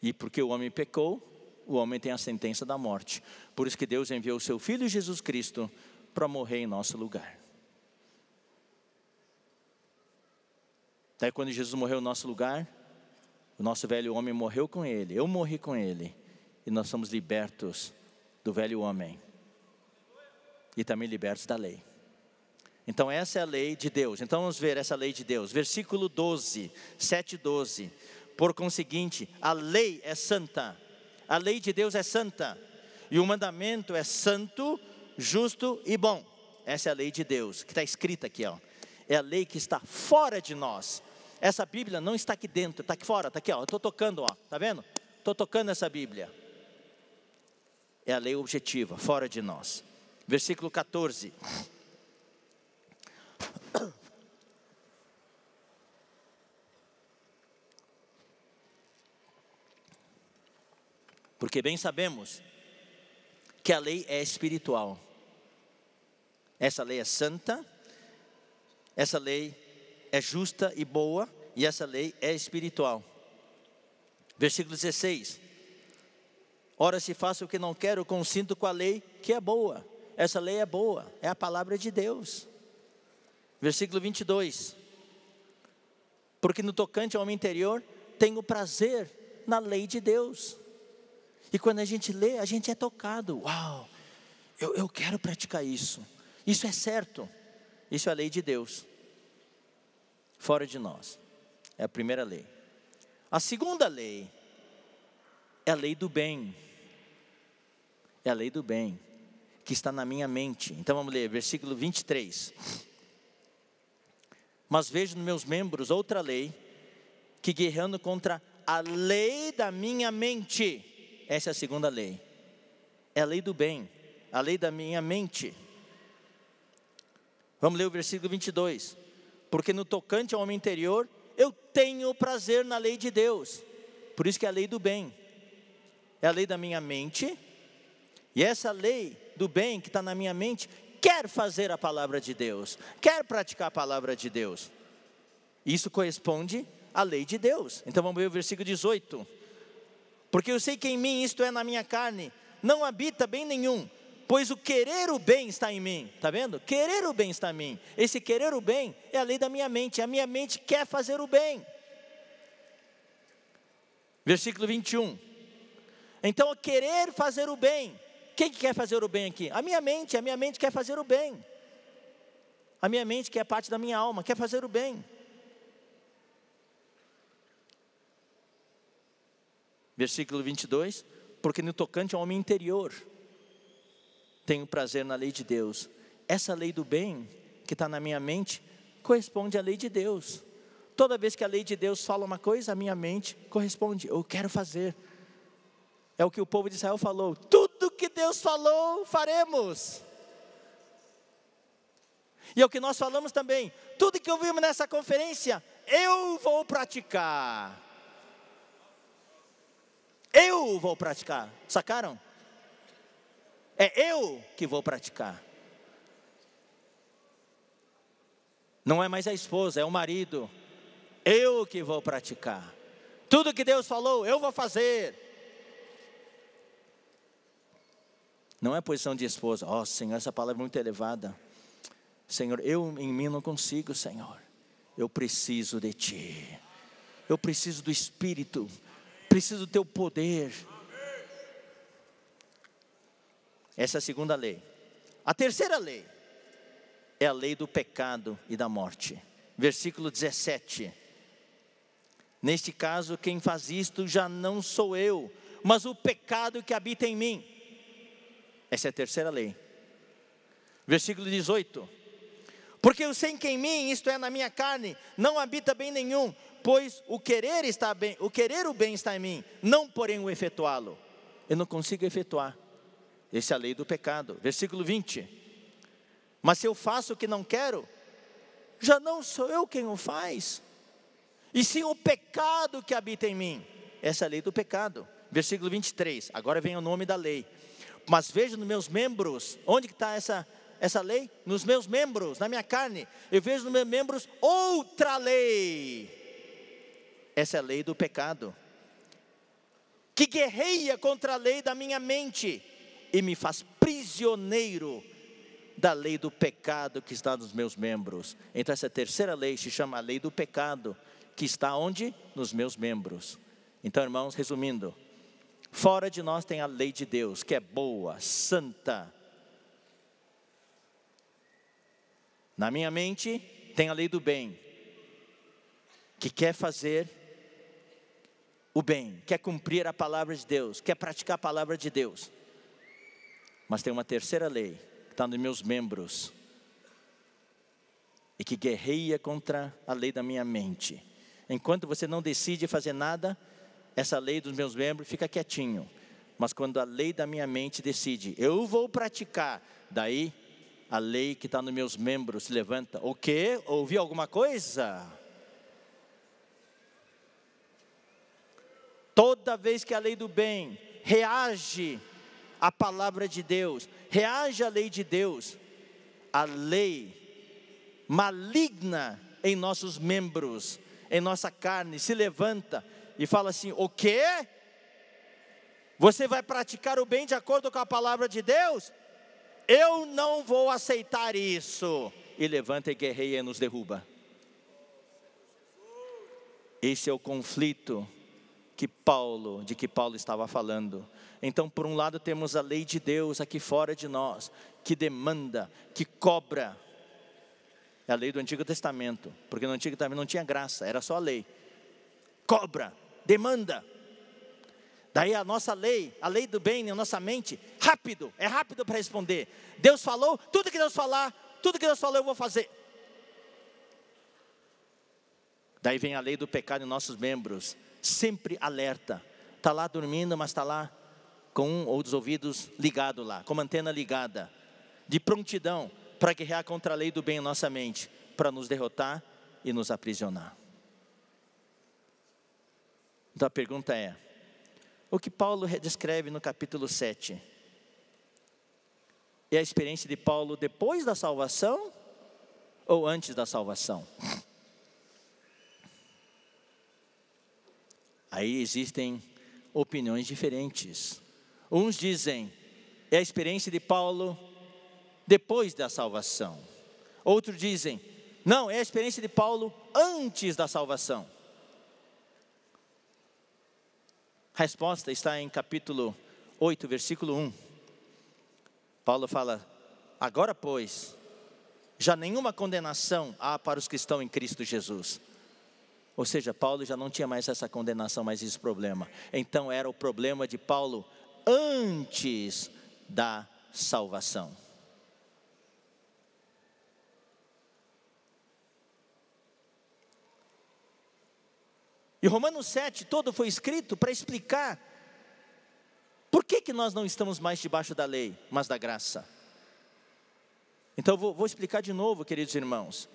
E porque o homem pecou, o homem tem a sentença da morte. Por isso que Deus enviou o seu filho Jesus Cristo para morrer em nosso lugar. Daí quando Jesus morreu em nosso lugar, o nosso velho homem morreu com ele, eu morri com ele e nós somos libertos do velho homem e também libertos da lei. Então, essa é a lei de Deus. Então, vamos ver essa lei de Deus. Versículo 12, 7 12. Por conseguinte, a lei é santa. A lei de Deus é santa. E o mandamento é santo, justo e bom. Essa é a lei de Deus, que está escrita aqui. Ó. É a lei que está fora de nós. Essa Bíblia não está aqui dentro, está aqui fora, está aqui. Ó. Eu estou tocando, ó. tá vendo? Estou tocando essa Bíblia é a lei objetiva, fora de nós. Versículo 14. Porque bem sabemos que a lei é espiritual. Essa lei é santa, essa lei é justa e boa, e essa lei é espiritual. Versículo 16. Ora, se faço o que não quero, consinto com a lei que é boa. Essa lei é boa, é a palavra de Deus. Versículo 22. Porque no tocante ao homem interior, tenho prazer na lei de Deus. E quando a gente lê, a gente é tocado. Uau, eu, eu quero praticar isso. Isso é certo. Isso é a lei de Deus. Fora de nós. É a primeira lei. A segunda lei é a lei do bem é a lei do bem, que está na minha mente. Então vamos ler, versículo 23. Mas vejo nos meus membros outra lei, que guerreando contra a lei da minha mente, essa é a segunda lei, é a lei do bem, a lei da minha mente. Vamos ler o versículo 22. Porque no tocante ao homem interior, eu tenho prazer na lei de Deus. Por isso que é a lei do bem. É a lei da minha mente e essa lei do bem que está na minha mente quer fazer a palavra de Deus, quer praticar a palavra de Deus. Isso corresponde à lei de Deus. Então vamos ver o versículo 18. Porque eu sei que em mim, isto é na minha carne, não habita bem nenhum, pois o querer o bem está em mim. Está vendo? Querer o bem está em mim. Esse querer o bem é a lei da minha mente. A minha mente quer fazer o bem. Versículo 21. Então, querer fazer o bem quem que quer fazer o bem aqui? A minha mente, a minha mente quer fazer o bem. A minha mente, que é parte da minha alma, quer fazer o bem. Versículo 22: Porque no tocante ao homem interior tenho prazer na lei de Deus. Essa lei do bem que está na minha mente corresponde à lei de Deus. Toda vez que a lei de Deus fala uma coisa, a minha mente corresponde. Eu quero fazer. É o que o povo de Israel falou: tudo tudo que Deus falou, faremos. E é o que nós falamos também, tudo que ouvimos nessa conferência, eu vou praticar. Eu vou praticar. Sacaram? É eu que vou praticar. Não é mais a esposa, é o marido. Eu que vou praticar. Tudo que Deus falou, eu vou fazer. Não é a posição de esposa. Ó oh, Senhor, essa palavra é muito elevada. Senhor, eu em mim não consigo, Senhor. Eu preciso de Ti. Eu preciso do Espírito. Preciso do Teu poder. Essa é a segunda lei. A terceira lei é a lei do pecado e da morte. Versículo 17. Neste caso, quem faz isto já não sou eu, mas o pecado que habita em mim. Essa é a terceira lei. Versículo 18. Porque eu sei que em mim, isto é na minha carne, não habita bem nenhum, pois o querer está bem, o querer o bem está em mim, não porém o efetuá-lo. Eu não consigo efetuar. Essa é a lei do pecado. Versículo 20. Mas se eu faço o que não quero, já não sou eu quem o faz, e sim o pecado que habita em mim. Essa é a lei do pecado. Versículo 23. Agora vem o nome da lei mas vejo nos meus membros, onde que está essa, essa lei? Nos meus membros, na minha carne. Eu vejo nos meus membros outra lei. Essa é a lei do pecado. Que guerreia contra a lei da minha mente e me faz prisioneiro da lei do pecado que está nos meus membros. Então, essa terceira lei se chama a lei do pecado, que está onde? Nos meus membros. Então, irmãos, resumindo, Fora de nós tem a lei de Deus, que é boa, santa. Na minha mente tem a lei do bem, que quer fazer o bem, quer cumprir a palavra de Deus, quer praticar a palavra de Deus. Mas tem uma terceira lei, que está nos meus membros, e que guerreia contra a lei da minha mente. Enquanto você não decide fazer nada, essa lei dos meus membros, fica quietinho. Mas quando a lei da minha mente decide, eu vou praticar, daí a lei que está nos meus membros se levanta. O quê? Ouvi alguma coisa? Toda vez que a lei do bem reage à palavra de Deus, reage à lei de Deus, a lei maligna em nossos membros, em nossa carne, se levanta e fala assim: o quê? Você vai praticar o bem de acordo com a palavra de Deus? Eu não vou aceitar isso. E levanta e guerreia e nos derruba. Esse é o conflito que Paulo, de que Paulo estava falando. Então, por um lado, temos a lei de Deus aqui fora de nós, que demanda, que cobra. É a lei do Antigo Testamento, porque no Antigo Testamento não tinha graça, era só a lei. Cobra, demanda. Daí a nossa lei, a lei do bem na nossa mente, rápido, é rápido para responder. Deus falou, tudo que Deus falar, tudo que Deus falou eu vou fazer. Daí vem a lei do pecado em nossos membros, sempre alerta. Está lá dormindo, mas está lá com um ou dos ouvidos ligado lá, com a antena ligada, de prontidão para guerrear contra a lei do bem em nossa mente, para nos derrotar e nos aprisionar. Então a pergunta é: o que Paulo descreve no capítulo 7? É a experiência de Paulo depois da salvação ou antes da salvação? Aí existem opiniões diferentes. Uns dizem, é a experiência de Paulo depois da salvação. Outros dizem, não, é a experiência de Paulo antes da salvação. A resposta está em capítulo 8, versículo 1. Paulo fala: Agora, pois, já nenhuma condenação há para os que estão em Cristo Jesus. Ou seja, Paulo já não tinha mais essa condenação, mais esse problema. Então era o problema de Paulo antes da salvação. E Romanos 7 todo foi escrito para explicar por que, que nós não estamos mais debaixo da lei, mas da graça. Então vou, vou explicar de novo, queridos irmãos.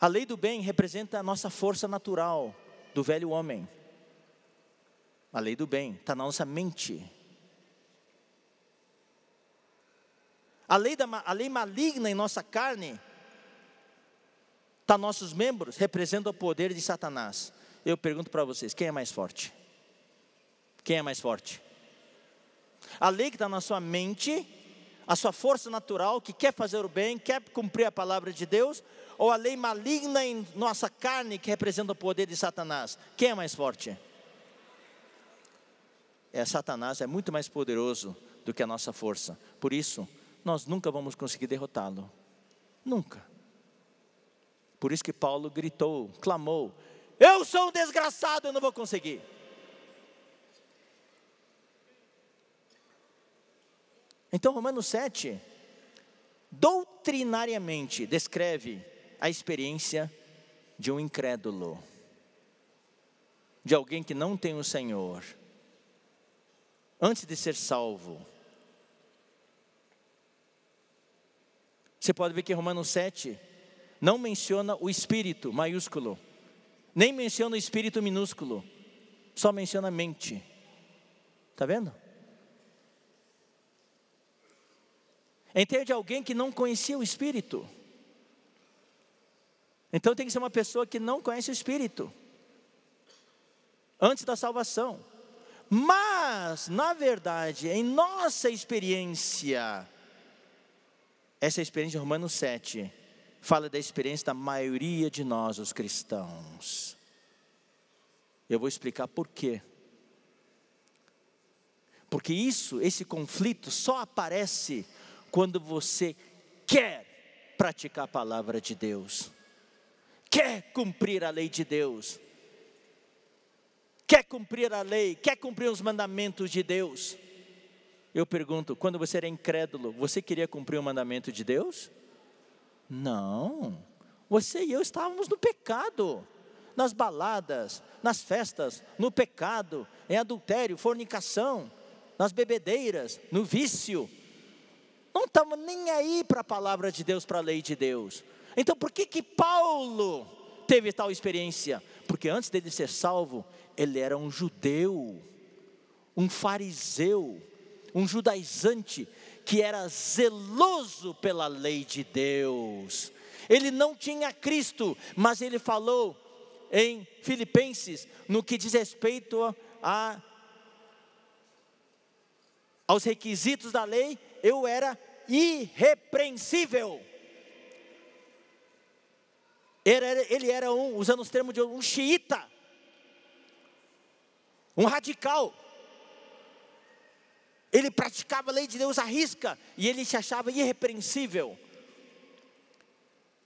A lei do bem representa a nossa força natural do velho homem. A lei do bem está na nossa mente. A lei, da, a lei maligna em nossa carne Tá, nossos membros representam o poder de Satanás. Eu pergunto para vocês, quem é mais forte? Quem é mais forte? A lei que está na sua mente, a sua força natural que quer fazer o bem, quer cumprir a palavra de Deus, ou a lei maligna em nossa carne que representa o poder de Satanás? Quem é mais forte? É Satanás, é muito mais poderoso do que a nossa força. Por isso, nós nunca vamos conseguir derrotá-lo. Nunca. Por isso que Paulo gritou, clamou: Eu sou um desgraçado, eu não vou conseguir. Então, Romanos 7, doutrinariamente, descreve a experiência de um incrédulo, de alguém que não tem o Senhor, antes de ser salvo. Você pode ver que Romanos 7 não menciona o espírito maiúsculo, nem menciona o espírito minúsculo, só menciona mente. Está vendo? Entende é alguém que não conhecia o espírito? Então tem que ser uma pessoa que não conhece o espírito antes da salvação. Mas, na verdade, em nossa experiência, essa é experiência de Romanos 7, fala da experiência da maioria de nós, os cristãos. Eu vou explicar por quê. Porque isso, esse conflito só aparece quando você quer praticar a palavra de Deus, quer cumprir a lei de Deus, quer cumprir a lei, quer cumprir os mandamentos de Deus. Eu pergunto, quando você era incrédulo, você queria cumprir o mandamento de Deus? Não. Você e eu estávamos no pecado. Nas baladas, nas festas, no pecado, em adultério, fornicação, nas bebedeiras, no vício. Não estamos nem aí para a palavra de Deus, para a lei de Deus. Então por que que Paulo teve tal experiência? Porque antes dele ser salvo, ele era um judeu, um fariseu, um judaizante que era zeloso pela lei de Deus. Ele não tinha Cristo, mas ele falou em Filipenses, no que diz respeito a, aos requisitos da lei, eu era irrepreensível. Ele era, ele era um, usando os termos de um xiita, um radical, ele praticava a lei de Deus à risca e ele se achava irrepreensível.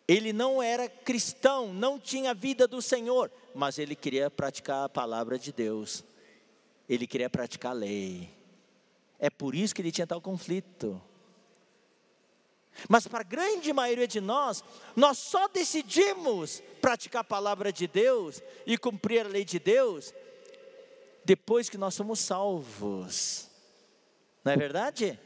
Ele não era cristão, não tinha a vida do Senhor, mas ele queria praticar a palavra de Deus. Ele queria praticar a lei. É por isso que ele tinha tal conflito. Mas para a grande maioria de nós, nós só decidimos praticar a palavra de Deus e cumprir a lei de Deus depois que nós somos salvos. Não é verdade?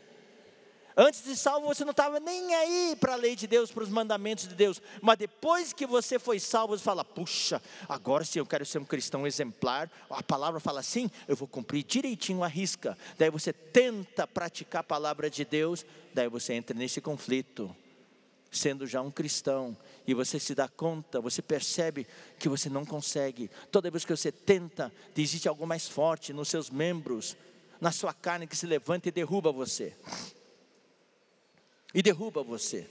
Antes de salvo, você não estava nem aí para a lei de Deus, para os mandamentos de Deus. Mas depois que você foi salvo, você fala: puxa, agora sim eu quero ser um cristão exemplar. A palavra fala assim: eu vou cumprir direitinho a risca. Daí você tenta praticar a palavra de Deus, daí você entra nesse conflito. Sendo já um cristão, e você se dá conta, você percebe que você não consegue. Toda vez que você tenta, existe algo mais forte nos seus membros na sua carne que se levanta e derruba você. E derruba você.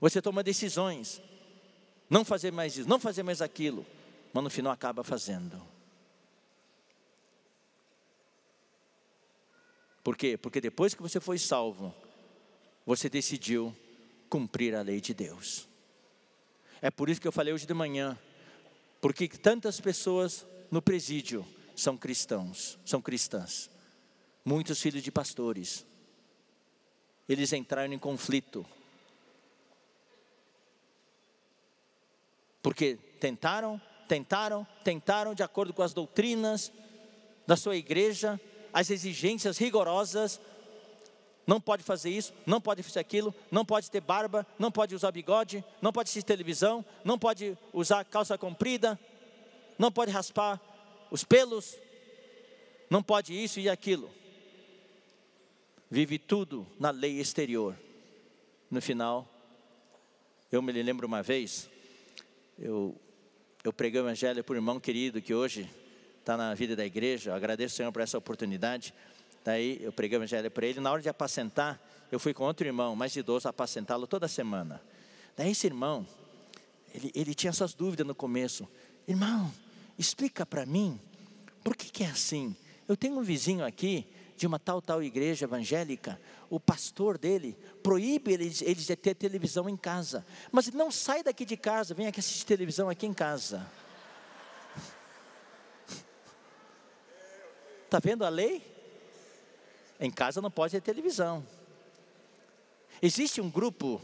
Você toma decisões. Não fazer mais isso, não fazer mais aquilo. Mas no final acaba fazendo. Por quê? Porque depois que você foi salvo, você decidiu cumprir a lei de Deus. É por isso que eu falei hoje de manhã, porque tantas pessoas no presídio são cristãos, são cristãs. Muitos filhos de pastores. Eles entraram em conflito. Porque tentaram, tentaram, tentaram de acordo com as doutrinas da sua igreja, as exigências rigorosas, não pode fazer isso, não pode fazer aquilo, não pode ter barba, não pode usar bigode, não pode assistir televisão, não pode usar calça comprida, não pode raspar os pelos, não pode isso e aquilo. Vive tudo na lei exterior. No final, eu me lembro uma vez, eu, eu preguei o evangelho para um irmão querido que hoje está na vida da igreja, eu agradeço ao Senhor por essa oportunidade. Daí eu preguei o evangelho para ele. Na hora de apacentar, eu fui com outro irmão, mais idoso, apacentá-lo toda semana. Daí esse irmão, ele, ele tinha essas dúvidas no começo: Irmão, explica para mim, por que, que é assim? Eu tenho um vizinho aqui de uma tal, tal igreja evangélica, o pastor dele proíbe eles, de ter televisão em casa, mas ele não sai daqui de casa, vem aqui assistir televisão aqui em casa. Está vendo a lei? Em casa não pode ter televisão. Existe um grupo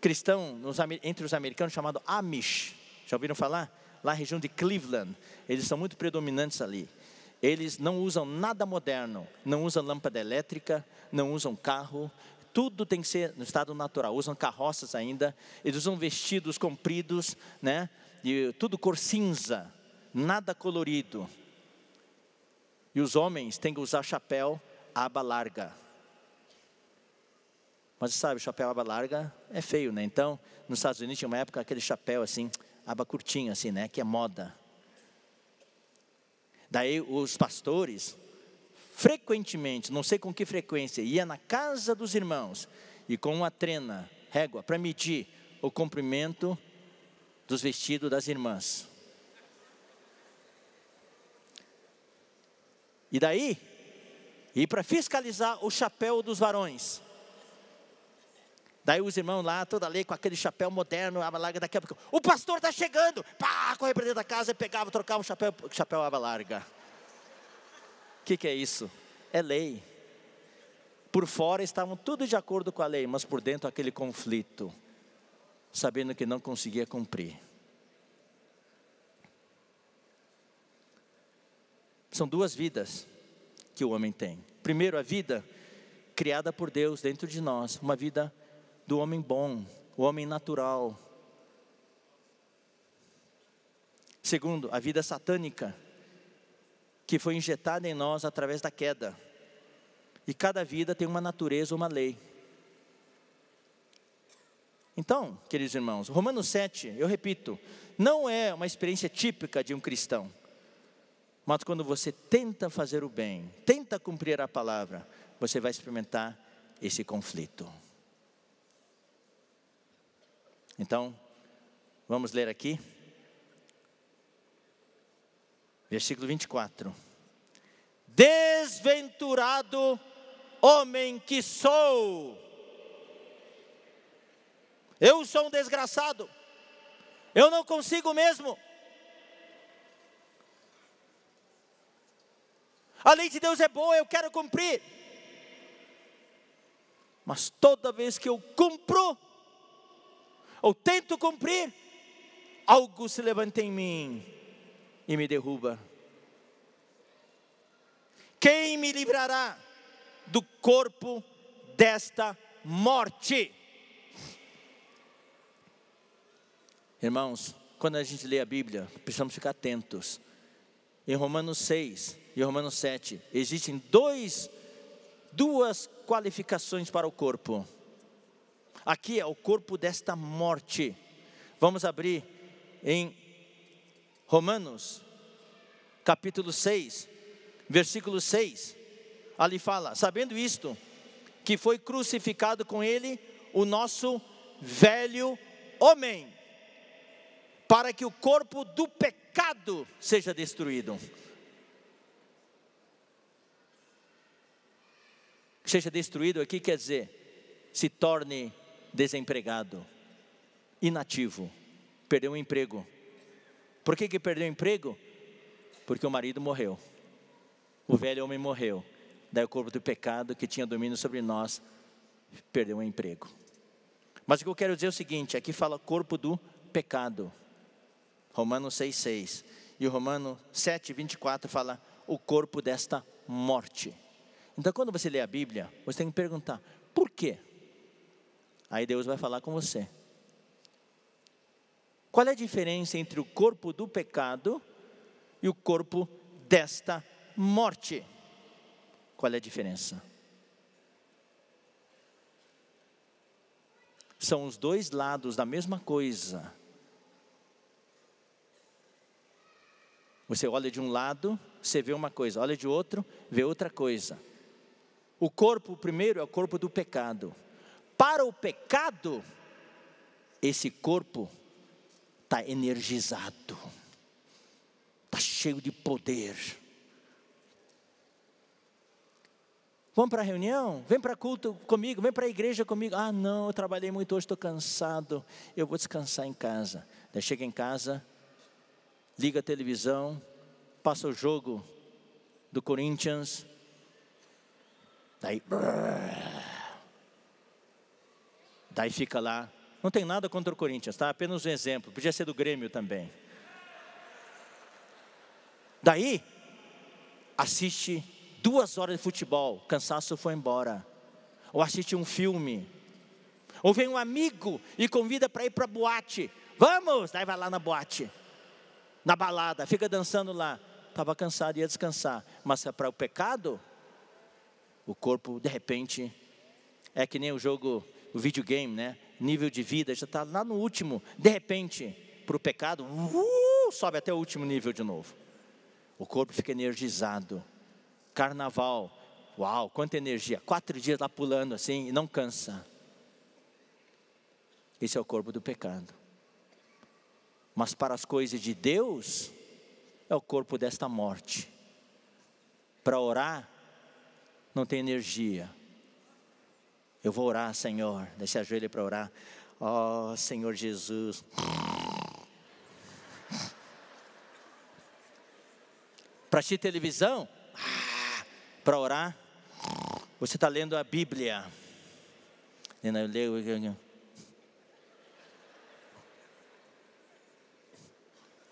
cristão nos, entre os americanos chamado Amish. Já ouviram falar? lá na região de Cleveland. Eles são muito predominantes ali. Eles não usam nada moderno, não usam lâmpada elétrica, não usam carro, tudo tem que ser no estado natural. Usam carroças ainda, eles usam vestidos compridos, né? E tudo cor cinza, nada colorido. E os homens têm que usar chapéu aba larga. Mas sabe, chapéu aba larga é feio, né? Então, nos Estados Unidos tinha uma época aquele chapéu assim, aba curtinha assim, né, que é moda. Daí os pastores frequentemente, não sei com que frequência, ia na casa dos irmãos e com uma trena, régua, para medir o comprimento dos vestidos das irmãs. E daí, e para fiscalizar o chapéu dos varões. Daí os irmãos lá, toda lei, com aquele chapéu moderno, aba larga, daqui a pouco, o pastor está chegando! Pá, corre para dentro da casa, pegava, trocava o chapéu, chapéu aba larga. O que, que é isso? É lei. Por fora estavam tudo de acordo com a lei, mas por dentro aquele conflito, sabendo que não conseguia cumprir. São duas vidas que o homem tem. Primeiro, a vida criada por Deus dentro de nós, uma vida do homem bom, o homem natural. Segundo, a vida satânica, que foi injetada em nós através da queda. E cada vida tem uma natureza, uma lei. Então, queridos irmãos, Romanos 7, eu repito, não é uma experiência típica de um cristão. Mas quando você tenta fazer o bem, tenta cumprir a palavra, você vai experimentar esse conflito. Então, vamos ler aqui. Versículo 24. Desventurado homem que sou. Eu sou um desgraçado. Eu não consigo mesmo. A lei de Deus é boa, eu quero cumprir. Mas toda vez que eu cumpro, ou tento cumprir, algo se levanta em mim e me derruba. Quem me livrará do corpo desta morte? Irmãos, quando a gente lê a Bíblia, precisamos ficar atentos. Em Romanos 6 e Romanos 7, existem dois, duas qualificações para o corpo. Aqui é o corpo desta morte. Vamos abrir em Romanos, capítulo 6, versículo 6. Ali fala: Sabendo isto, que foi crucificado com ele o nosso velho homem, para que o corpo do pecado seja destruído. Seja destruído aqui quer dizer, se torne desempregado, inativo, perdeu o emprego. Por que, que perdeu o emprego? Porque o marido morreu, o velho homem morreu, daí o corpo do pecado que tinha domínio sobre nós perdeu o emprego. Mas o que eu quero dizer é o seguinte: aqui fala corpo do pecado, Romanos 6,6. E o Romano 7,24 fala o corpo desta morte. Então, quando você lê a Bíblia, você tem que perguntar: por quê? Aí Deus vai falar com você. Qual é a diferença entre o corpo do pecado e o corpo desta morte? Qual é a diferença? São os dois lados da mesma coisa. Você olha de um lado, você vê uma coisa, olha de outro, vê outra coisa. O corpo, primeiro, é o corpo do pecado. Para o pecado, esse corpo está energizado, está cheio de poder. Vamos para a reunião? Vem para culto comigo, vem para a igreja comigo. Ah, não, eu trabalhei muito hoje, estou cansado. Eu vou descansar em casa. Daí chega em casa, liga a televisão, passa o jogo do Corinthians. Daí. Brrr, Daí fica lá. Não tem nada contra o Corinthians, tá? Apenas um exemplo. Podia ser do Grêmio também. Daí, assiste duas horas de futebol, cansaço foi embora. Ou assiste um filme. Ou vem um amigo e convida para ir para boate. Vamos! Daí vai lá na boate, na balada, fica dançando lá. Estava cansado, ia descansar. Mas é para o pecado, o corpo, de repente, é que nem o jogo o videogame, né? Nível de vida já está lá no último. De repente, para o pecado, uh, sobe até o último nível de novo. O corpo fica energizado. Carnaval, uau, quanta energia! Quatro dias lá pulando assim e não cansa. Esse é o corpo do pecado. Mas para as coisas de Deus, é o corpo desta morte. Para orar, não tem energia eu vou orar, Senhor. Deixa a joelha para orar. oh, Senhor Jesus. Para assistir televisão? Ah, para orar? Você está lendo a Bíblia. Eu leio, eu leio.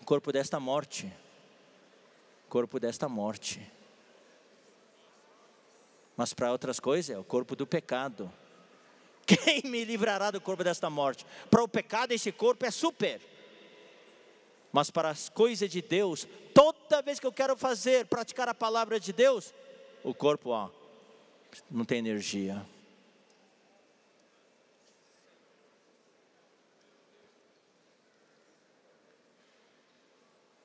corpo desta morte. Corpo desta morte. Mas para outras coisas é o corpo do pecado. Quem me livrará do corpo desta morte? Para o pecado, esse corpo é super. Mas para as coisas de Deus, toda vez que eu quero fazer, praticar a palavra de Deus, o corpo, ó, não tem energia.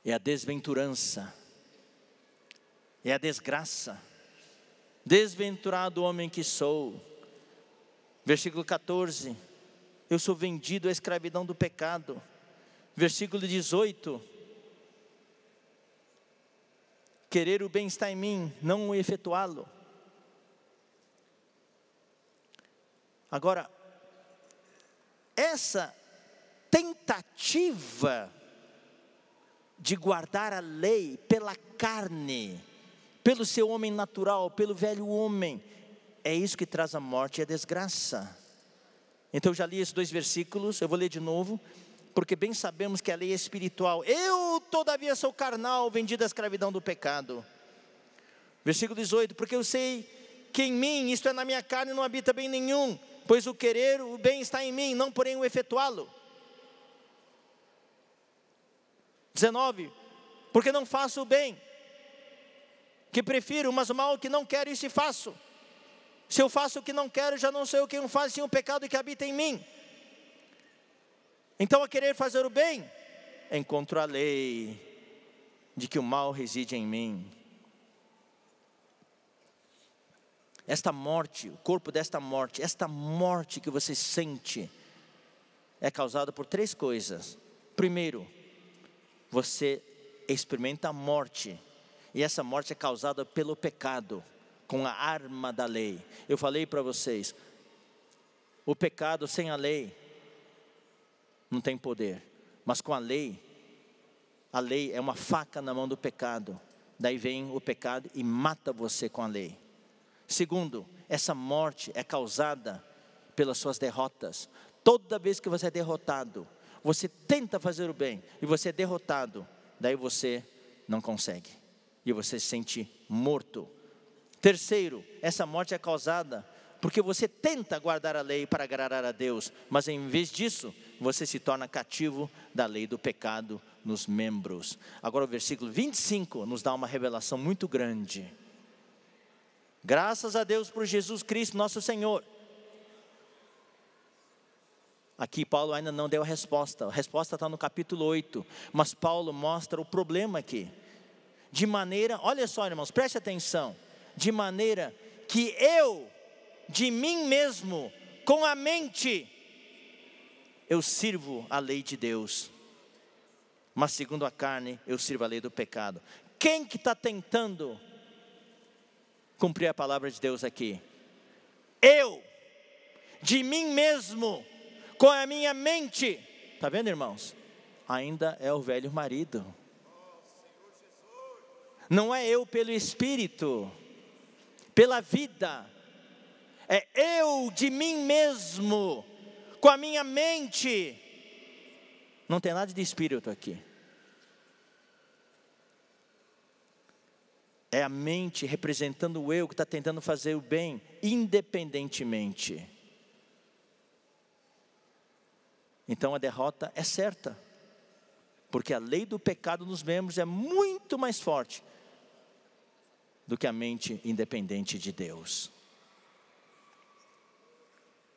É a desventurança, é a desgraça. Desventurado homem que sou, Versículo 14: Eu sou vendido à escravidão do pecado. Versículo 18: Querer o bem está em mim, não o efetuá-lo. Agora, essa tentativa de guardar a lei pela carne, pelo seu homem natural, pelo velho homem, é isso que traz a morte e é a desgraça. Então eu já li esses dois versículos, eu vou ler de novo, porque bem sabemos que a lei é espiritual. Eu, todavia, sou carnal, vendido à escravidão do pecado. Versículo 18: Porque eu sei que em mim, isto é na minha carne, não habita bem nenhum, pois o querer, o bem está em mim, não porém o efetuá-lo. 19: Porque não faço o bem, que prefiro, mas o mal que não quero, e se faço. Se eu faço o que não quero, já não sei o que não faço, sim o pecado que habita em mim. Então, a querer fazer o bem, encontro a lei de que o mal reside em mim. Esta morte, o corpo desta morte, esta morte que você sente, é causada por três coisas. Primeiro, você experimenta a morte, e essa morte é causada pelo pecado com a arma da lei. Eu falei para vocês, o pecado sem a lei não tem poder, mas com a lei, a lei é uma faca na mão do pecado. Daí vem o pecado e mata você com a lei. Segundo, essa morte é causada pelas suas derrotas. Toda vez que você é derrotado, você tenta fazer o bem e você é derrotado, daí você não consegue e você se sente morto Terceiro, essa morte é causada porque você tenta guardar a lei para agradar a Deus, mas em vez disso, você se torna cativo da lei do pecado nos membros. Agora, o versículo 25 nos dá uma revelação muito grande. Graças a Deus por Jesus Cristo, nosso Senhor. Aqui Paulo ainda não deu a resposta, a resposta está no capítulo 8, mas Paulo mostra o problema aqui. De maneira, olha só, irmãos, preste atenção de maneira que eu, de mim mesmo, com a mente, eu sirvo a lei de Deus, mas segundo a carne, eu sirvo a lei do pecado. Quem que está tentando cumprir a palavra de Deus aqui? Eu, de mim mesmo, com a minha mente, está vendo, irmãos? Ainda é o velho marido. Não é eu pelo espírito pela vida. É eu de mim mesmo, com a minha mente. Não tem nada de espírito aqui. É a mente representando o eu que está tentando fazer o bem, independentemente. Então a derrota é certa, porque a lei do pecado nos membros é muito mais forte do que a mente independente de Deus.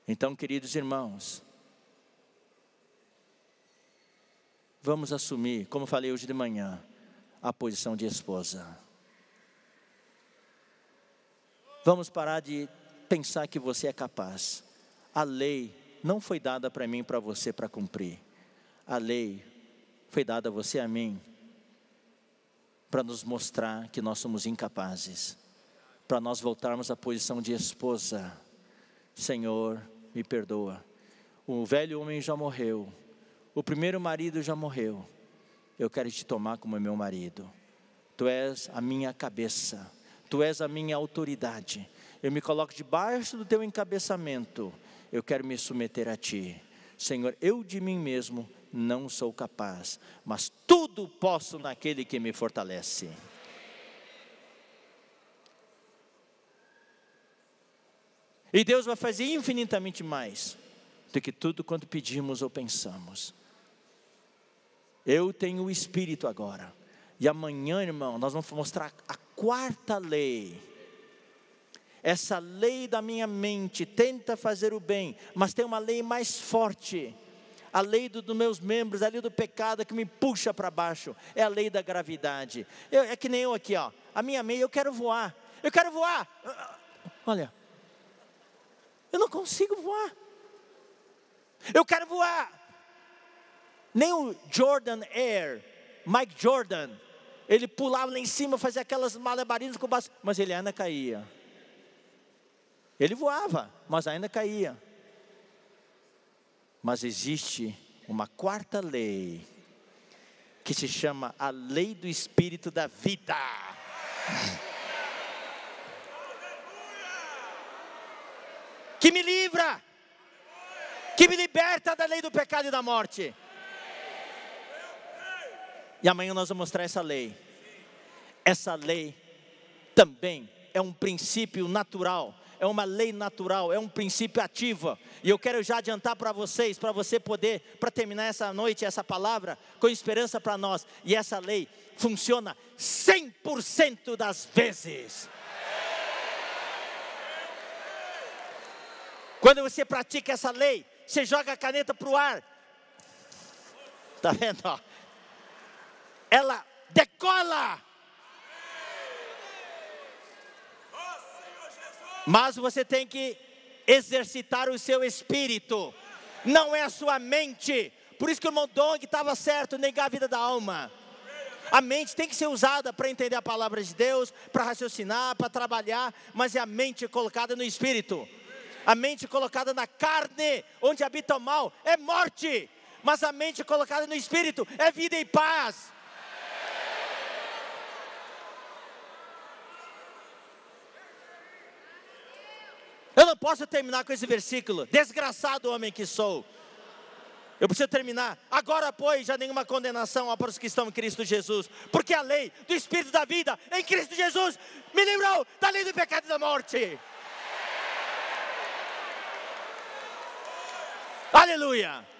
Então, queridos irmãos, vamos assumir, como falei hoje de manhã, a posição de esposa. Vamos parar de pensar que você é capaz. A lei não foi dada para mim, para você, para cumprir. A lei foi dada a você e a mim para nos mostrar que nós somos incapazes, para nós voltarmos à posição de esposa. Senhor, me perdoa. O velho homem já morreu, o primeiro marido já morreu. Eu quero te tomar como meu marido. Tu és a minha cabeça, tu és a minha autoridade. Eu me coloco debaixo do teu encabeçamento. Eu quero me submeter a ti. Senhor, eu de mim mesmo não sou capaz, mas tudo posso naquele que me fortalece. E Deus vai fazer infinitamente mais do que tudo quanto pedimos ou pensamos. Eu tenho o Espírito agora. E amanhã, irmão, nós vamos mostrar a quarta lei. Essa lei da minha mente tenta fazer o bem, mas tem uma lei mais forte a lei dos do meus membros, a lei do pecado é que me puxa para baixo, é a lei da gravidade. Eu, é que nem eu aqui, ó, a minha meia, eu quero voar, eu quero voar. Olha, eu não consigo voar. Eu quero voar. Nem o Jordan Air, Mike Jordan, ele pulava lá em cima, fazia aquelas malabarismos com o bastão, mas ele ainda caía. Ele voava, mas ainda caía. Mas existe uma quarta lei, que se chama a lei do espírito da vida. Que me livra, que me liberta da lei do pecado e da morte. E amanhã nós vamos mostrar essa lei. Essa lei também é um princípio natural é uma lei natural, é um princípio ativo. E eu quero já adiantar para vocês, para você poder, para terminar essa noite, essa palavra com esperança para nós. E essa lei funciona 100% das vezes. Quando você pratica essa lei, você joga a caneta para o ar. Tá vendo? Ela decola. Mas você tem que exercitar o seu espírito, não é a sua mente. Por isso que o irmão Dong estava certo, negar a vida da alma. A mente tem que ser usada para entender a palavra de Deus, para raciocinar, para trabalhar, mas é a mente colocada no espírito. A mente colocada na carne, onde habita o mal, é morte. Mas a mente colocada no espírito é vida e paz. Eu não posso terminar com esse versículo. Desgraçado homem que sou. Eu preciso terminar. Agora, pois, já nenhuma condenação há para os que estão em Cristo Jesus. Porque a lei do Espírito da vida em Cristo Jesus me livrou da lei do pecado e da morte. Aleluia.